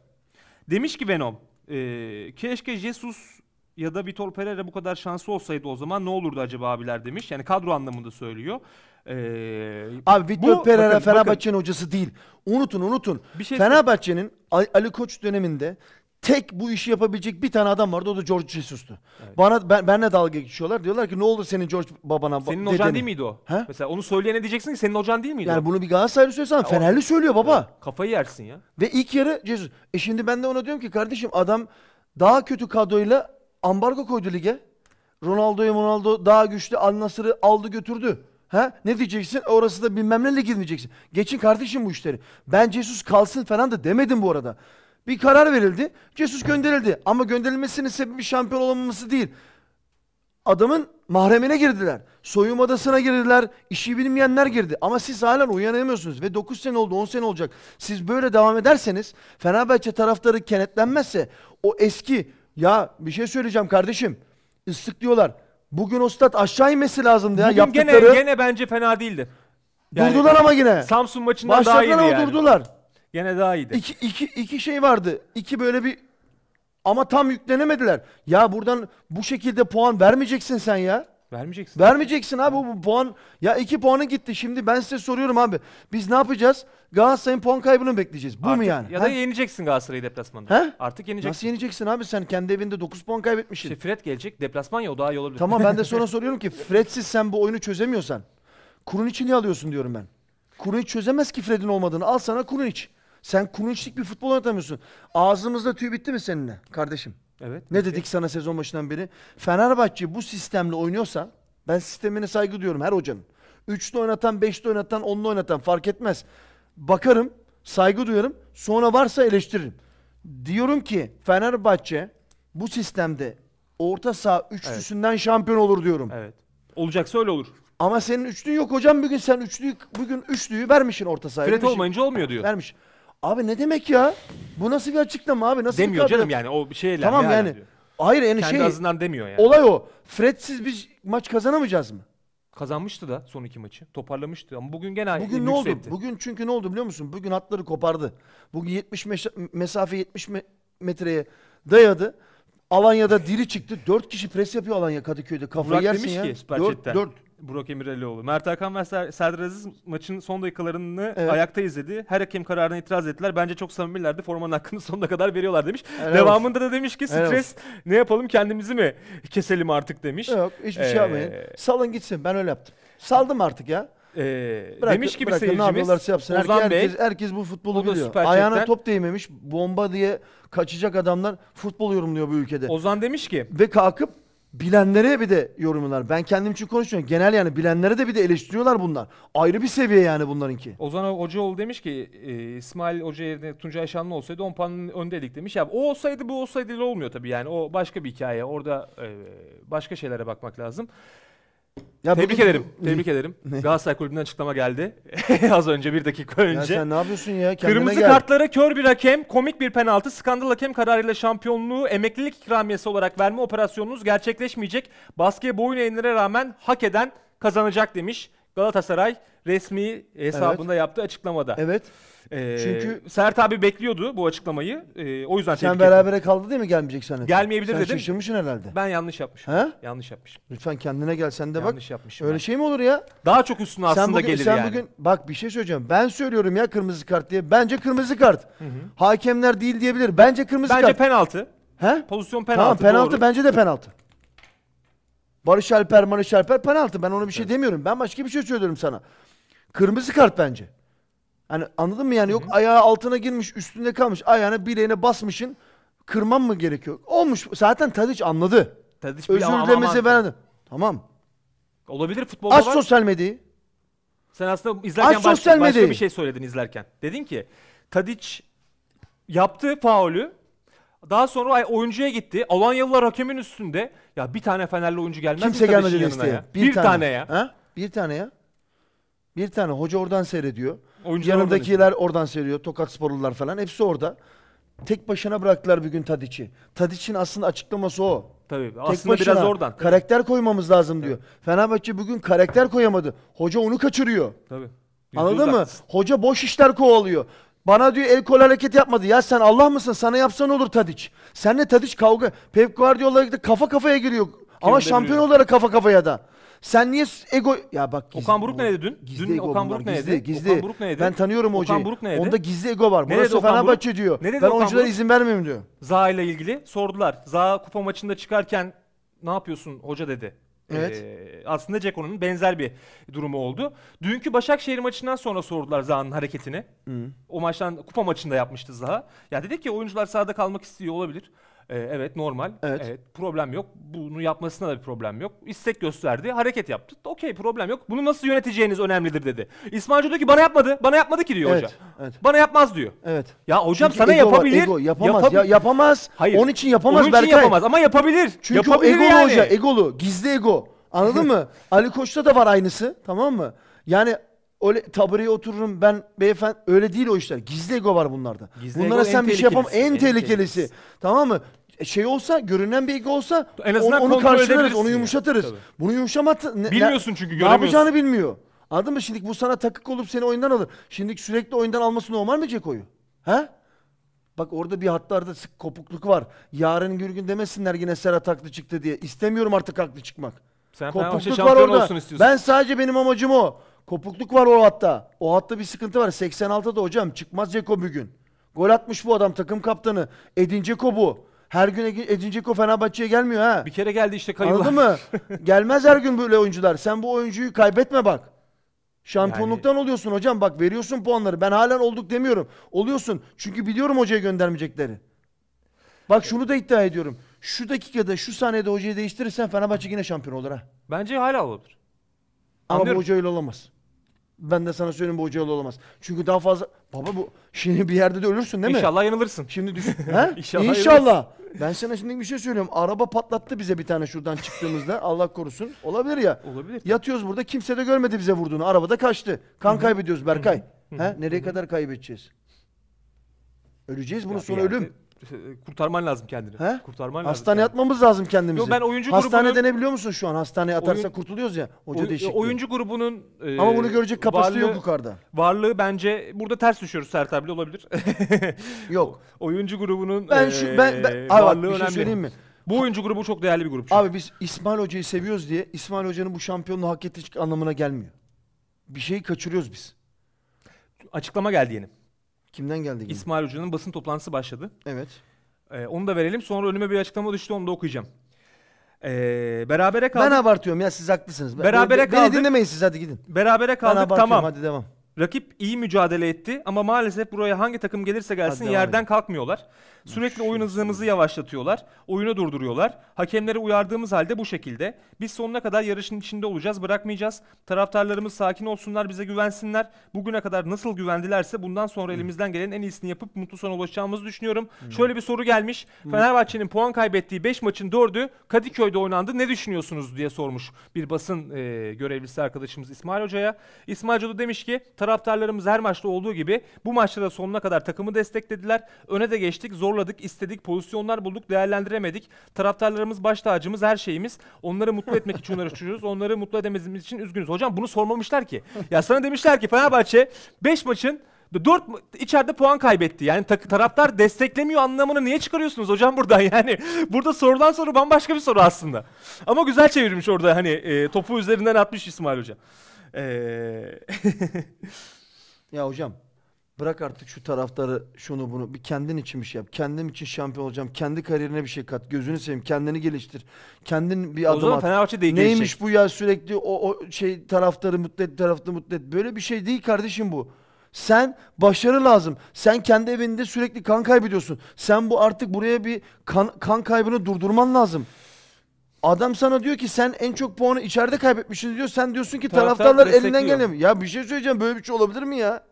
Demiş ki Venom, e, keşke Jesus ya da Vitor Pereira bu kadar şanslı olsaydı o zaman ne olurdu acaba abiler demiş. Yani kadro anlamında söylüyor. Ee, Abi Vitor Pereira Fenerbahçe'nin hocası değil. Unutun unutun. şey Fenerbahçe'nin Ali Koç döneminde tek bu işi yapabilecek bir tane adam vardı o da George Jesus'tu. Evet. Bana ben, benle dalga geçiyorlar. Diyorlar ki ne olur senin George babana Senin dedeni. hocan değil miydi o? He? Mesela onu söyleyene diyeceksin ki senin hocan değil miydi? Yani o? bunu bir Galatasaraylı söylesen Fenerli söylüyor baba. Ya, kafayı yersin ya. Ve ilk yarı Jesus. E şimdi ben de ona diyorum ki kardeşim adam daha kötü kadroyla ambargo koydu lige. Ronaldo'yu Ronaldo daha güçlü Al Nasır'ı aldı götürdü. Ha? Ne diyeceksin? E, orası da bilmem ne ligi diyeceksin. Geçin kardeşim bu işleri. Ben Jesus kalsın falan da demedim bu arada. Bir karar verildi. Jesus gönderildi. Ama gönderilmesinin sebebi şampiyon olamaması değil. Adamın mahremine girdiler. Soyunma odasına girdiler. İşi bilmeyenler girdi. Ama siz hala uyanamıyorsunuz. Ve 9 sene oldu 10 sene olacak. Siz böyle devam ederseniz Fenerbahçe taraftarı kenetlenmezse o eski ya bir şey söyleyeceğim kardeşim. Islık diyorlar. Bugün o stat aşağı inmesi lazımdı ya. Bugün Yaptıkları... gene, gene bence fena değildi. Yani, durdular ama yine. Samsun maçından daha iyiydi ama yani. durdular. Gene daha iyiydi. İki, iki, iki şey vardı. İki böyle bir ama tam yüklenemediler. Ya buradan bu şekilde puan vermeyeceksin sen ya. Vermeyeceksin. Vermeyeceksin abi bu bu puan. Ya iki puanı gitti şimdi ben size soruyorum abi. Biz ne yapacağız? Galatasaray'ın puan kaybını bekleyeceğiz? Bu Artık, mu yani? Ya da Ha? yeneceksin Galatasaray'ı deplasmanda. He? Artık yeneceksin. Nasıl yeneceksin abi sen kendi evinde 9 puan kaybetmişsin. İşte Fred gelecek deplasman ya o daha iyi olabilir. Tamam ben de [LAUGHS] sonra soruyorum ki Fred'siz sen bu oyunu çözemiyorsan kurun içini alıyorsun diyorum ben. Kurun iç çözemez ki Fred'in olmadığını. Al sana kurun iç. Sen kurun içlik bir futbol oynatamıyorsun. Ağzımızda tüy bitti mi seninle kardeşim? Evet. Ne dedik sana sezon başından beri? Fenerbahçe bu sistemle oynuyorsa ben sistemine saygı duyuyorum her hocanın. Üçlü oynatan, beşli oynatan, onlu oynatan fark etmez. Bakarım, saygı duyarım. Sonra varsa eleştiririm. Diyorum ki Fenerbahçe bu sistemde orta saha üçlüsünden şampiyon olur diyorum. Evet. Olacaksa öyle olur. Ama senin üçlün yok hocam. Bugün sen üçlüyü, bugün üçlüyü vermişsin orta sahaya. Fred vermişsin. olmayınca olmuyor diyor. Vermiş. Abi ne demek ya? Bu nasıl bir açıklama abi? Nasıl Demiyor bir kadro? canım yani o şeyler. Tamam ne yani. Hayır yani Kendi şey. azından demiyor yani. Olay o. Fred'siz biz maç kazanamayacağız mı? Kazanmıştı da son iki maçı. Toparlamıştı ama bugün gene Bugün ne oldu? Bugün çünkü ne oldu biliyor musun? Bugün hatları kopardı. Bugün 70 mesafe 70 me metreye dayadı. Alanya'da diri çıktı. Dört kişi pres yapıyor Alanya Kadıköy'de. Kafayı Burak yersin demiş ya. ki Süper 4, 4 Burak Emirelioğlu. Mert Hakan ve Ser- Serdar Aziz maçın son dakikalarını Evet. ayakta izledi. Her hakem kararına itiraz ettiler. Bence çok samimilerdi. Formanın hakkını [LAUGHS] sonuna kadar veriyorlar demiş. Helal Devamında da demiş ki Helal stres ne yapalım kendimizi mi keselim artık demiş. Yok hiçbir Ee, şey yapmayın. Ee, Salın gitsin ben öyle yaptım. Saldım artık ya. Ee, Bırakın- demiş ki bir bırakın, ne seyircimiz yapıyorlarsa yapsın. Herkes, Bey herkes, herkes bu futbolu biliyor. süper Ayağına chatten. top değmemiş bomba diye kaçacak adamlar futbol yorumluyor bu ülkede. Ozan demiş ki Ve kalkıp bilenlere bir de yorumlar. Ben kendim için konuşmuyorum. Genel yani bilenlere de bir de eleştiriyorlar bunlar. Ayrı bir seviye yani bunlarınki. Ozan Hocaoğlu demiş ki e, İsmail Hoca yerine Tuncay Şanlı olsaydı 10 puanın öndeydik demiş. Ya o olsaydı bu olsaydı olmuyor tabii yani. O başka bir hikaye. Orada e, başka şeylere bakmak lazım. Ya Tebrik ederim. [LAUGHS] Tebrik ederim. Galatasaray Kulübü'nden açıklama geldi. [LAUGHS] Az önce bir dakika Ya önce. sen ne yapıyorsun ya? Kendine Kırmızı gel. kartlara kör bir hakem, komik bir penaltı, skandal hakem kararıyla şampiyonluğu emeklilik ikramiyesi olarak verme operasyonunuz gerçekleşmeyecek. Baskıya boyun eğenlere rağmen hak eden kazanacak demiş. Galatasaray resmi hesabında evet. yaptığı açıklamada. Evet. Ee, Çünkü Sert abi bekliyordu bu açıklamayı. Ee, o yüzden Sen berabere ettim. kaldı değil mi gelmeyecek sen? Gelmeyebilir sen dedim. Sen şaşırmışsın herhalde. Ben yanlış yapmışım. He? Yanlış yapmışım. Lütfen kendine gel sen de bak. Yanlış yapmışım. Öyle ben. şey mi olur ya? Daha çok üstüne sen aslında bugün, gelir sen yani. Bugün, bak bir şey söyleyeceğim. Ben söylüyorum ya kırmızı kart diye. Bence kırmızı kart. Hı hı. Hakemler değil diyebilir. Bence kırmızı Bence kart. Bence penaltı. He? Pozisyon penaltı. Tamam penaltı doğru. bence de penaltı. Barış Alper, Barış Alper penaltı. Ben ona bir şey evet. demiyorum. Ben başka bir şey söylüyorum sana. Kırmızı kart bence. Hani anladın mı yani? Yok Hı-hı. ayağı altına girmiş, üstünde kalmış. Ayağını bileğine basmışın. Kırmam mı gerekiyor? Olmuş. Zaten Tadiç anladı. Tadiç Özür dilemesi ben Tamam. Olabilir futbolda Aç var. sosyal medyayı. Sen aslında izlerken Aç başka, başka bir şey söyledin izlerken. Dedin ki Tadiç yaptığı faulü daha sonra oyuncuya gitti. Alanyalılar hakemin üstünde. Ya bir tane Fenerli oyuncu gelmez Kimse gelmedi listeye. Ya. Bir, bir tane. tane ya. Ha? Bir tane ya. Bir tane. Hoca oradan seyrediyor. Oyuncular Yanındakiler oradan, oradan seyrediyor. Tokat Sporlular falan. Hepsi orada. Tek başına bıraktılar bir gün Tadiç'i. Tadiç'in aslında açıklaması o. Tabii. Tek aslında başına, biraz oradan. Karakter koymamız lazım diyor. Evet. Fenerbahçe bugün karakter koyamadı. Hoca onu kaçırıyor. Tabii. Anladın mı? Hoca boş işler kovalıyor. Bana diyor el kol hareket yapmadı. Ya sen Allah mısın? Sana yapsan olur Tadiç. Senle Tadiç kavga. Pep Guardiola gitti kafa kafaya giriyor. Kim Ama şampiyon biliyor? olarak kafa kafaya da. Sen niye ego... Ya bak gizli, Okan Buruk neydi dün? Gizli dün Okan Buruk neydi Gizli, gizli. Okan Buruk ne Ben tanıyorum hocayı Okan Buruk neydi Onda gizli ego var. Ne Burası Fenerbahçe diyor. nerede dedi ben oyunculara izin vermem diyor. Zaha ile ilgili sordular. Zaha kupa maçında çıkarken ne yapıyorsun hoca dedi. Evet. Ee, aslında Ceko'nun benzer bir durumu oldu. Dünkü Başakşehir maçından sonra sordular Zaha'nın hareketini. Hı. O maçtan kupa maçında yapmıştı Zaha. Ya dedi ki oyuncular sahada kalmak istiyor olabilir. E, evet normal. Evet. evet. Problem yok. Bunu yapmasına da bir problem yok. İstek gösterdi. Hareket yaptı. Okey problem yok. Bunu nasıl yöneteceğiniz önemlidir dedi. İsmail Hoca diyor ki bana yapmadı. Bana yapmadı ki diyor evet, hoca. Evet. Bana yapmaz diyor. Evet. Ya hocam Çünkü sana ego yapabilir. Var, ego yapamaz. Yapab- ya, yapamaz. Hayır. Onun için yapamaz Onun için Berkay. yapamaz ama yapabilir. Çünkü yapabilir o egolu yani. hoca. Egolu. Gizli ego. Anladın mı? [LAUGHS] Ali Koç'ta da var aynısı. Tamam mı? Yani öyle tabureye otururum ben beyefendi öyle değil o işler. Gizli ego var bunlarda. Gizli Bunlara sen bir şey yapam en, en tehlikelisi. Tamam mı? E, şey olsa, görünen bilgi olsa en azından onu, onu karşılarız, onu yumuşatırız. Yani, Bunu yumuşamat... Bilmiyorsun çünkü göremiyorsun. Ne yapacağını bilmiyor. Anladın mı? Şimdi bu sana takık olup seni oyundan alır. Şimdi sürekli oyundan alması normal mi Ceko'yu? He? Bak orada bir hatlarda sık kopukluk var. Yarın gün gün demesinler yine Serhat haklı çıktı diye. İstemiyorum artık haklı çıkmak. Sen kopukluk var orada. Ben sadece benim amacım o. Kopukluk var o hatta. O hatta bir sıkıntı var. 86'da hocam çıkmaz Ceko bugün. Gol atmış bu adam takım kaptanı. Edin Ceko bu. Her gün Edin Dzeko Fenerbahçe'ye gelmiyor ha. Bir kere geldi işte kayılar. Anladın mı? [LAUGHS] Gelmez her gün böyle oyuncular. Sen bu oyuncuyu kaybetme bak. Şampiyonluktan yani... oluyorsun hocam. Bak veriyorsun puanları. Ben halen olduk demiyorum. Oluyorsun. Çünkü biliyorum hocaya göndermeyecekleri. Bak şunu da iddia ediyorum. Şu dakikada, şu saniyede hocayı değiştirirsen Fenerbahçe yine şampiyon olur ha. Bence hala olur. Ama Anlıyorum. bu hoca öyle olamaz. Ben de sana söyleyeyim bu hocalı olamaz. Çünkü daha fazla... Baba bu şimdi bir yerde de ölürsün değil mi? İnşallah yanılırsın. Şimdi düşün. [LAUGHS] He? İnşallah. İnşallah. Ben sana şimdi bir şey söylüyorum. Araba patlattı bize bir tane şuradan çıktığımızda. [LAUGHS] Allah korusun. Olabilir ya. Olabilir. Yatıyoruz burada. Kimse de görmedi bize vurduğunu. Arabada kaçtı. Kan Hı-hı. kaybediyoruz Berkay. Hı-hı. He? Nereye Hı-hı. kadar kaybedeceğiz? Öleceğiz. Bunun sonu ölüm. [LAUGHS] kurtarman lazım kendini. He? Kurtarman lazım. Hastane kendini. yatmamız lazım kendimizi. Yo, ben oyuncu Hastane grubunun... denebiliyor musun şu an? Hastaneye atarsa Oyun... kurtuluyoruz ya. Hoca Oy... değişikliği. Oyuncu grubunun e... Ama bunu görecek kapasite varlığı... yok yukarıda. Varlığı bence burada ters düşüyoruz Sert abi olabilir. [LAUGHS] yok. Oyuncu grubunun ben e, şu, ben, ben... Abi, varlığı bak, bir önemli. Şey söyleyeyim mi? Bu oyuncu grubu çok değerli bir grup. Çünkü. Abi biz İsmail Hoca'yı seviyoruz diye İsmail Hoca'nın bu şampiyonluğu hak ettiği anlamına gelmiyor. Bir şeyi kaçırıyoruz biz. Açıklama geldi yeni. Kimden geldi? Yine? İsmail Hoca'nın basın toplantısı başladı. Evet. Ee, onu da verelim. Sonra önüme bir açıklama düştü onu da okuyacağım. Ee, berabere kaldık. Ben abartıyorum ya siz haklısınız. Berabere Beni kaldık. Beni dinlemeyin siz hadi gidin. Berabere kaldık ben tamam. hadi devam. Rakip iyi mücadele etti ama maalesef buraya hangi takım gelirse gelsin Hadi yerden kalkmıyorlar. Sürekli oyun hızımızı yavaşlatıyorlar. Oyunu durduruyorlar. Hakemleri uyardığımız halde bu şekilde. Biz sonuna kadar yarışın içinde olacağız, bırakmayacağız. Taraftarlarımız sakin olsunlar, bize güvensinler. Bugüne kadar nasıl güvendilerse bundan sonra hmm. elimizden gelen en iyisini yapıp mutlu sona ulaşacağımızı düşünüyorum. Hmm. Şöyle bir soru gelmiş. Hmm. Fenerbahçe'nin puan kaybettiği 5 maçın 4'ü Kadıköy'de oynandı. Ne düşünüyorsunuz diye sormuş bir basın e, görevlisi arkadaşımız İsmail Hoca'ya. İsmail Hoca da demiş ki Taraftarlarımız her maçta olduğu gibi bu maçta da sonuna kadar takımı desteklediler. Öne de geçtik, zorladık, istedik, pozisyonlar bulduk, değerlendiremedik. Taraftarlarımız baş tacımız, her şeyimiz. Onları mutlu etmek için uğraşıyoruz. Onları mutlu edemediğimiz için üzgünüz. Hocam bunu sormamışlar ki. Ya sana demişler ki Fenerbahçe 5 maçın 4 içeride puan kaybetti. Yani tak, taraftar desteklemiyor anlamını niye çıkarıyorsunuz hocam buradan? [LAUGHS] Yani burada sorulan soru bambaşka bir soru aslında. Ama güzel çevirmiş orada hani e, topu üzerinden atmış İsmail hocam. Ee... [LAUGHS] ya hocam bırak artık şu taraftarı şunu bunu bir kendin için bir şey yap. Kendim için şampiyon olacağım. Kendi kariyerine bir şey kat. Gözünü seveyim. Kendini geliştir. Kendin bir o adım zaman at. Fenerbahçe değil Neymiş gelişecek. bu ya sürekli o, o şey taraftarı mutlu et, taraftarı mutlu et. Böyle bir şey değil kardeşim bu. Sen başarı lazım. Sen kendi evinde sürekli kan kaybediyorsun. Sen bu artık buraya bir kan, kan kaybını durdurman lazım. Adam sana diyor ki sen en çok puanı içeride kaybetmişsin diyor. Sen diyorsun ki Taraftar taraftarlar elinden destekliyor. Ya bir şey söyleyeceğim böyle bir şey olabilir mi ya?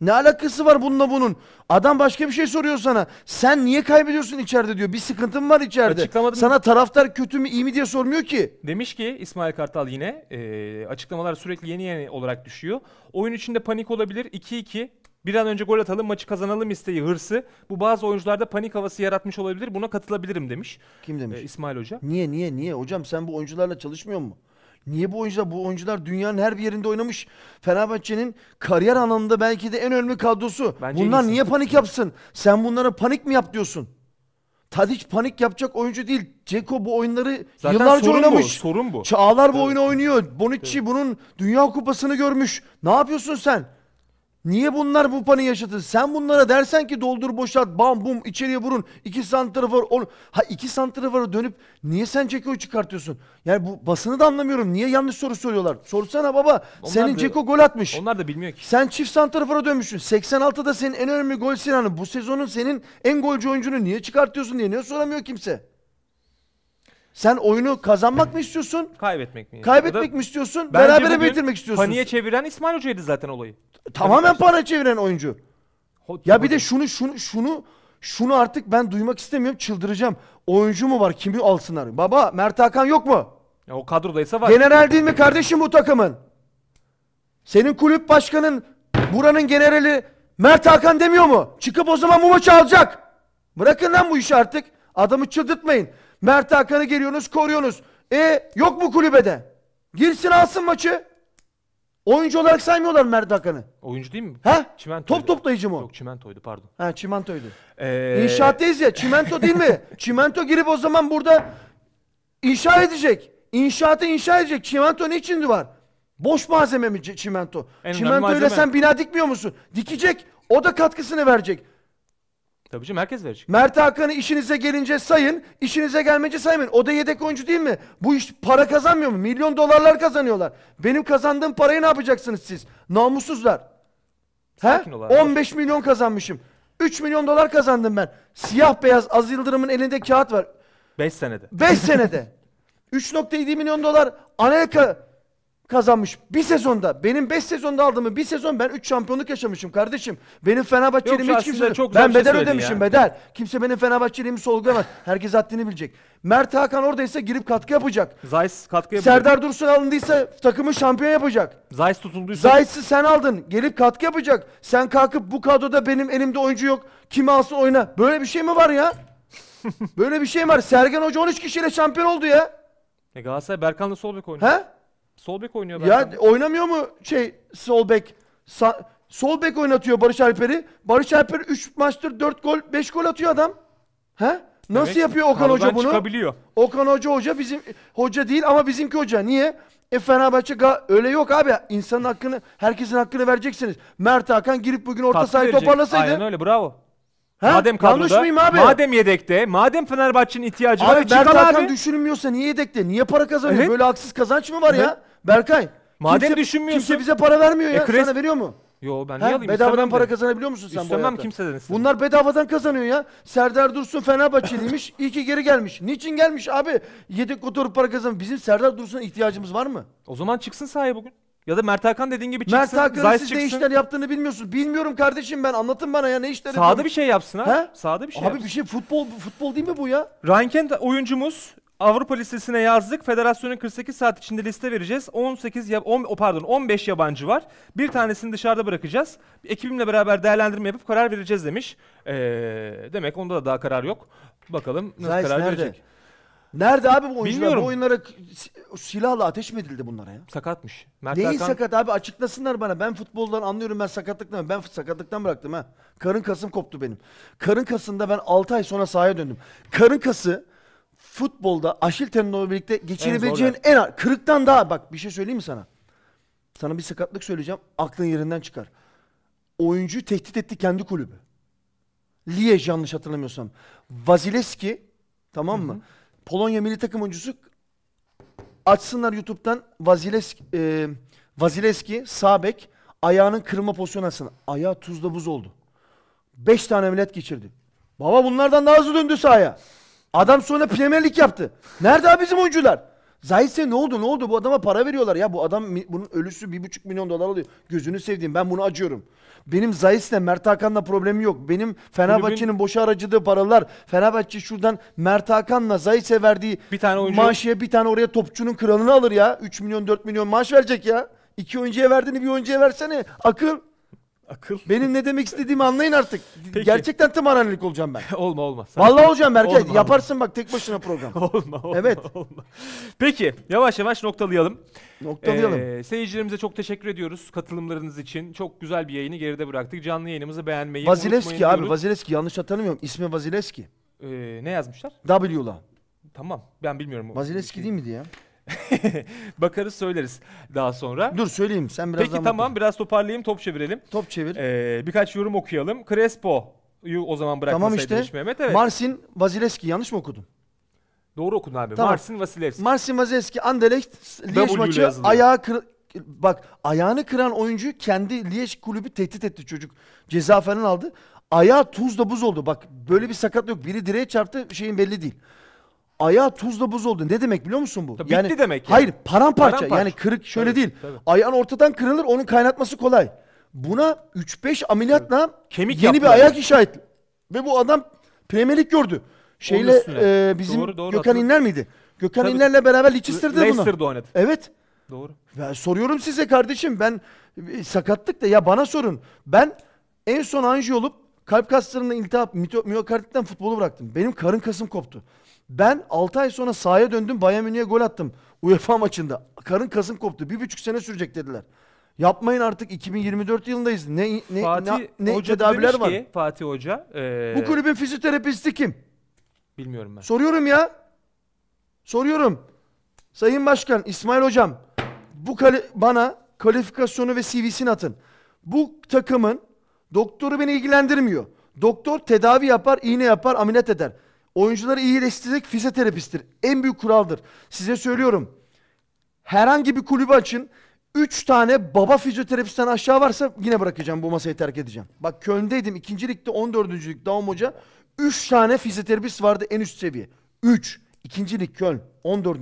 Ne alakası var bununla bunun? Adam başka bir şey soruyor sana. Sen niye kaybediyorsun içeride diyor. Bir sıkıntın var içeride. Açıklamadım. Sana taraftar kötü mü iyi mi diye sormuyor ki. Demiş ki İsmail Kartal yine e, açıklamalar sürekli yeni yeni olarak düşüyor. Oyun içinde panik olabilir. 2-2 bir an önce gol atalım, maçı kazanalım isteği, hırsı. Bu bazı oyuncularda panik havası yaratmış olabilir. Buna katılabilirim demiş. Kim demiş? Ee, İsmail Hoca. Niye niye niye? Hocam sen bu oyuncularla çalışmıyor mu? Niye bu oyuncular? Bu oyuncular dünyanın her bir yerinde oynamış. Fenerbahçe'nin kariyer anlamında belki de en önemli kadrosu. Bence Bunlar niye panik yapsın? Sen bunlara panik mi yap diyorsun? Tadiç panik yapacak oyuncu değil. Ceko bu oyunları Zaten yıllarca sorun oynamış. Bu, sorun bu. Çağlar bu evet. oyunu oynuyor. Bonucci evet. bunun Dünya Kupası'nı görmüş. Ne yapıyorsun sen? Niye bunlar bu panik yaşadı? Sen bunlara dersen ki doldur boşalt bam bum içeriye vurun. iki santrafor on. Ha iki santrafora dönüp niye sen Ceko'yu çıkartıyorsun? Yani bu basını da anlamıyorum. Niye yanlış soru soruyorlar? Sorsana baba. Onlar senin Ceko gol atmış. Onlar da bilmiyor ki. Sen çift santrafora dönmüşsün. 86'da senin en önemli gol silahın. Bu sezonun senin en golcü oyuncunu niye çıkartıyorsun diye niye soramıyor kimse? Sen oyunu kazanmak mı istiyorsun? Kaybetmek mi? Kaybetmek mi istiyorsun? Bence Berabere mi bitirmek istiyorsun? Paniğe çeviren İsmail Hoca'ydı zaten olayı. Tamamen hani para çeviren oyuncu. Hot Ya bir de şunu şunu şunu şunu artık ben duymak istemiyorum. Çıldıracağım. Oyuncu mu var? Kimi alsınlar? Baba Mert Hakan yok mu? Ya o kadrodaysa var. General değil mi kardeşim bu takımın? Senin kulüp başkanın buranın generali Mert Hakan demiyor mu? Çıkıp o zaman bu maçı alacak. Bırakın lan bu işi artık. Adamı çıldırtmayın. Mert Hakan'ı geliyorsunuz koruyorsunuz. E yok mu kulübede? Girsin alsın maçı. Oyuncu olarak saymıyorlar Mert Hakan'ı. Oyuncu değil mi? He? Çimentoydu. Top toplayıcı mı? o? Yok çimentoydu pardon. Ha çimentoydu. Ee, İnşaattayız ya çimento değil mi? [LAUGHS] çimento girip o zaman burada inşa edecek. İnşaatı inşa edecek. Çimento ne için var? Boş malzeme mi çimento? En Çimento ile malzeme. sen bina dikmiyor musun? Dikecek. O da katkısını verecek. Tabii canım herkes verecek. Mert Hakan'ı işinize gelince sayın, işinize gelmeyince saymayın. O da yedek oyuncu değil mi? Bu iş para kazanmıyor mu? Milyon dolarlar kazanıyorlar. Benim kazandığım parayı ne yapacaksınız siz? Namussuzlar. Sakin ol 15 milyon kazanmışım. 3 milyon dolar kazandım ben. Siyah beyaz Az Yıldırım'ın elinde kağıt var. 5 senede. 5 senede. 3.7 [LAUGHS] milyon dolar Amerika kazanmış. Bir sezonda benim 5 sezonda aldığımı bir sezon ben 3 şampiyonluk yaşamışım kardeşim. Benim Fenerbahçeliğimi hiç kimse çok ben şey bedel şey ödemişim ya. bedel. Kimse benim Fenerbahçeliğimi sorgulamaz. Herkes haddini bilecek. Mert Hakan oradaysa girip katkı yapacak. Zayis katkı yapacak. Serdar Dursun alındıysa takımı şampiyon yapacak. Zayis tutulduysa. Zayis'i sen aldın. Gelip katkı yapacak. Sen kalkıp bu kadroda benim elimde oyuncu yok. Kim alsın oyna. Böyle bir şey mi var ya? [LAUGHS] Böyle bir şey mi var? Sergen Hoca 13 kişiyle şampiyon oldu ya. E Galatasaray Berkan'la sol bek oynuyor. He? Sol bek oynuyor Ya benden. oynamıyor mu şey sol bek? Sa- sol bek oynatıyor Barış Alper'i. Barış Alper 3 maçtır 4 gol 5 gol atıyor adam. He? Nasıl Evet, yapıyor Okan Hoca bunu? Çıkabiliyor. Okan Hoca hoca bizim hoca değil ama bizimki hoca. Niye? E Fenerbahçe Ga- öyle yok abi. İnsanın hakkını, herkesin hakkını vereceksiniz. Mert Hakan girip bugün orta Katkı sahayı toparlasaydı. Aynen öyle bravo. Ha? Madem kadroda, Yanlış abi? madem yedekte, madem Fenerbahçe'nin ihtiyacı var, Abi e çıkar Berkay Hakan abi. düşünülmüyorsa niye yedekte? Niye para kazanıyor? Evet. Böyle haksız kazanç mı var ya? Berkay. Madem kimse, düşünmüyorsun- Kimse bize para vermiyor ya. Kres- e, Sana veriyor mu? Yo ben niye Ha, alayım? bedavadan İstemem para de. kazanabiliyor musun sen bu İstemem hayatta? kimseden istemem. Bunlar bedavadan kazanıyor ya. Serdar Dursun Fenerbahçeliymiş. [LAUGHS] iyi ki geri gelmiş. Niçin gelmiş abi? Yedek oturup para kazan. Bizim Serdar Dursun'a ihtiyacımız var mı? O zaman çıksın sahaya bugün. Ya da Mert Hakan dediğin gibi çıksın. Mert Hakan'ın Zeiss siz ne işler yaptığını bilmiyorsun. Bilmiyorum kardeşim ben. Anlatın bana ya ne işler Sağda bir şey yapsın ha. He? Sağda bir şey Abi yapsın. bir şey futbol futbol değil mi bu ya? Ryan Kent oyuncumuz Avrupa listesine yazdık. Federasyonun 48 saat içinde liste vereceğiz. 18 ya 10 pardon 15 yabancı var. Bir tanesini dışarıda bırakacağız. Ekibimle beraber değerlendirme yapıp karar vereceğiz demiş. Ee, demek onda da daha karar yok. Bakalım nasıl Zeiss karar nerede? verecek. Nerede abi bu oyuncular? Bilmiyorum. Bu oyunlara silahla ateş mi edildi bunlara ya? Sakatmış. Mert Neyi Erkan... sakat abi? Açıklasınlar bana. Ben futboldan anlıyorum ben sakatlıktan. Ben sakatlıktan bıraktım ha. Karın kasım koptu benim. Karın kasında ben 6 ay sonra sahaya döndüm. Karın kası futbolda aşil tendonu birlikte geçirebileceğin en, en kırıktan daha bak bir şey söyleyeyim mi sana? Sana bir sakatlık söyleyeceğim. Aklın yerinden çıkar. Oyuncu tehdit etti kendi kulübü. Liej yanlış hatırlamıyorsam. Vazileski tamam mı? Hı hı. Polonya milli takım oyuncusu açsınlar YouTube'dan Vazileski, e, Vazileski Sabek ayağının kırılma pozisyonu açsın. Ayağı tuzla buz oldu. Beş tane ameliyat geçirdi. Baba bunlardan daha hızlı döndü sahaya. Adam sonra Premier Lig yaptı. Nerede bizim oyuncular? Zahitse ne oldu ne oldu bu adama para veriyorlar ya bu adam bunun ölüsü bir buçuk milyon dolar alıyor. Gözünü sevdiğim ben bunu acıyorum. Benim Zahit'le Mert Hakan'la problemi yok. Benim Fenerbahçe'nin boşa aracıdığı paralar Fenerbahçe şuradan Mert Hakan'la Zahit'e verdiği bir tane oyuncu... maaşıya bir tane oraya topçunun kralını alır ya. 3 milyon 4 milyon maaş verecek ya. İki oyuncuya verdiğini bir oyuncuya versene. Akıl. Akıl. Benim ne demek istediğimi anlayın artık. Peki. Gerçekten tımarhanelik olacağım ben. [LAUGHS] olma olma. Sen Vallahi olacağım Berkay. Olma, Yaparsın bak tek başına program. [LAUGHS] olma olma. Evet. Olma. Peki yavaş yavaş noktalayalım. Noktalayalım. Ee, seyircilerimize çok teşekkür ediyoruz katılımlarınız için. Çok güzel bir yayını geride bıraktık. Canlı yayınımızı beğenmeyi Vazileski abi diyoruz. Vazileski yanlış hatırlamıyorum. İsmi Vazileski. Ee, ne yazmışlar? W'la. Tamam ben bilmiyorum. Vazileski değil miydi ya? [LAUGHS] Bakarız söyleriz daha sonra. Dur söyleyeyim sen biraz. Peki tamam bakayım. biraz toparlayayım top çevirelim. Top çevir. Ee, birkaç yorum okuyalım. Crespo'yu o zaman bırakmasaydın tamam işte. Mehmet. Evet. Marsin Vazileski yanlış mı okudum? Doğru okudun abi. Tamam. Marsin Vasilevski. Marsin Vasilevski Anderlecht Liège maçı yazıldı. ayağı kır bak ayağını kıran oyuncu kendi Liège kulübü tehdit etti çocuk. Ceza falan aldı. Ayağı tuzla buz oldu. Bak böyle bir sakat yok. Biri direğe çarptı şeyin belli değil ayağı tuzla buz oldu. Ne demek biliyor musun bu? Tabii yani, bitti demek yani. Hayır paramparça. paramparça. Yani kırık şöyle tabii, değil. Tabii. Ayağın ortadan kırılır onun kaynatması kolay. Buna 3-5 ameliyatla kemik yeni bir ayak inşa işaret. Ve bu adam Premier gördü. Şeyle e, bizim doğru, doğru, Gökhan hatırladım. İnler miydi? Gökhan Tabii. İnler'le beraber Leicester'da bunu. Leicester'da oynadı. Evet. Doğru. Ben soruyorum size kardeşim ben e, sakatlık da ya bana sorun. Ben en son anji olup kalp kaslarında iltihap, miyokarditten futbolu bıraktım. Benim karın kasım koptu. Ben 6 ay sonra sahaya döndüm Bayern Münih'e gol attım. UEFA maçında. Karın kasım koptu. Bir buçuk sene sürecek dediler. Yapmayın artık 2024 yılındayız. Ne ne Fatih ne, ne Hoca tedaviler var? Ki, Fatih Hoca. Ee... Bu kulübün fizyoterapisti kim? Bilmiyorum ben. Soruyorum ya. Soruyorum. Sayın Başkan İsmail Hocam bu kali bana kalifikasyonu ve CV'sini atın. Bu takımın doktoru beni ilgilendirmiyor. Doktor tedavi yapar, iğne yapar, ameliyat eder. Oyuncuları iyileştirecek fizyoterapisttir. En büyük kuraldır. Size söylüyorum. Herhangi bir kulübü açın. 3 tane baba fizyoterapistten aşağı varsa yine bırakacağım bu masayı terk edeceğim. Bak Köln'deydim 2. ligde 14. lig Daum Hoca. 3 tane fizyoterapist vardı en üst seviye. 3. 2. lig Köln 14.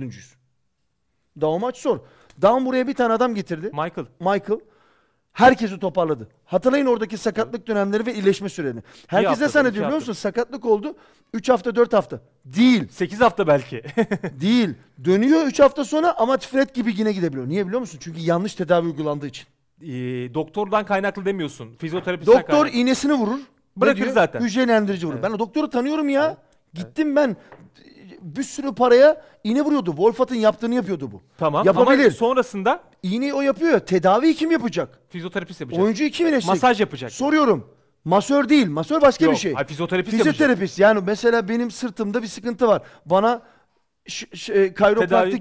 Daum maç sor. Daum buraya bir tane adam getirdi. Michael. Michael herkesi toparladı. Hatırlayın oradaki sakatlık dönemleri ve iyileşme süreni. Herkes ne zannediyor biliyor musun? Sakatlık oldu 3 hafta 4 hafta. Değil. 8 hafta belki. [LAUGHS] Değil. Dönüyor 3 hafta sonra ama tifret gibi yine gidebiliyor. Niye biliyor musun? Çünkü yanlış tedavi uygulandığı için. E, doktordan kaynaklı demiyorsun. Fizyoterapisten Doktor kaynaklı. iğnesini vurur. Bırakır zaten. Hücrelendirici vurur. Evet. Ben o doktoru tanıyorum ya. Evet. Gittim ben bir sürü paraya iğne vuruyordu. Wolfat'ın yaptığını yapıyordu bu. Tamam Yapabilir. ama sonrasında İğneyi o yapıyor. Tedaviyi kim yapacak? fizyoterapist yapacak. Oyuncuyu kim iyileştirecek? Masaj yapacak. Soruyorum. Masör değil. Masör başka Yok, bir şey. hayır, fizyoterapist yapacak. Fizyoterapist yani mesela benim sırtımda bir sıkıntı var. Bana ş- ş- e,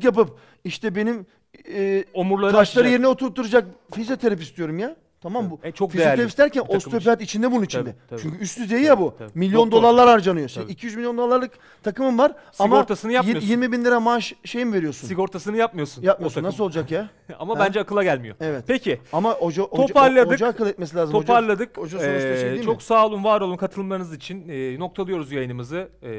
yapıp işte benim e, taşları açacak. yerine oturtturacak fizyoterapist diyorum ya. Tamam bu. E, çok Fizyoterapist derken osteopat içinde bunun içinde. Tabii, tabii. Çünkü üst düzey tabii, ya bu. Tabii. Milyon Doktor. dolarlar harcanıyor. tabii. 200 milyon dolarlık takımın var Sigortasını ama 20 bin lira maaş şey mi veriyorsun? Sigortasını yapmıyorsun. Yapmıyorsun. Nasıl olacak ya? [LAUGHS] ama ha? bence akıla gelmiyor. Evet. Peki. Ama hoca, toparladık, hoca akıl etmesi lazım. Toparladık. Hoca, hoca şey ee, şey değil çok mi? sağ olun, var olun katılımlarınız için. E, noktalıyoruz yayınımızı. E,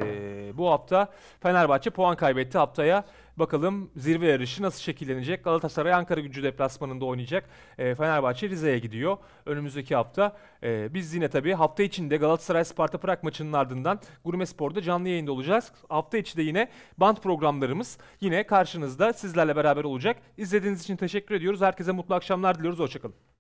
bu hafta Fenerbahçe puan kaybetti haftaya. Bakalım zirve yarışı nasıl şekillenecek? Galatasaray Ankara gücü deplasmanında oynayacak. E, Fenerbahçe Rize'ye gidiyor önümüzdeki hafta. E, biz yine tabii hafta içinde Galatasaray Sparta Prag maçının ardından Gurme Spor'da canlı yayında olacağız. Hafta içi de yine band programlarımız yine karşınızda sizlerle beraber olacak. İzlediğiniz için teşekkür ediyoruz. Herkese mutlu akşamlar diliyoruz. Hoşçakalın.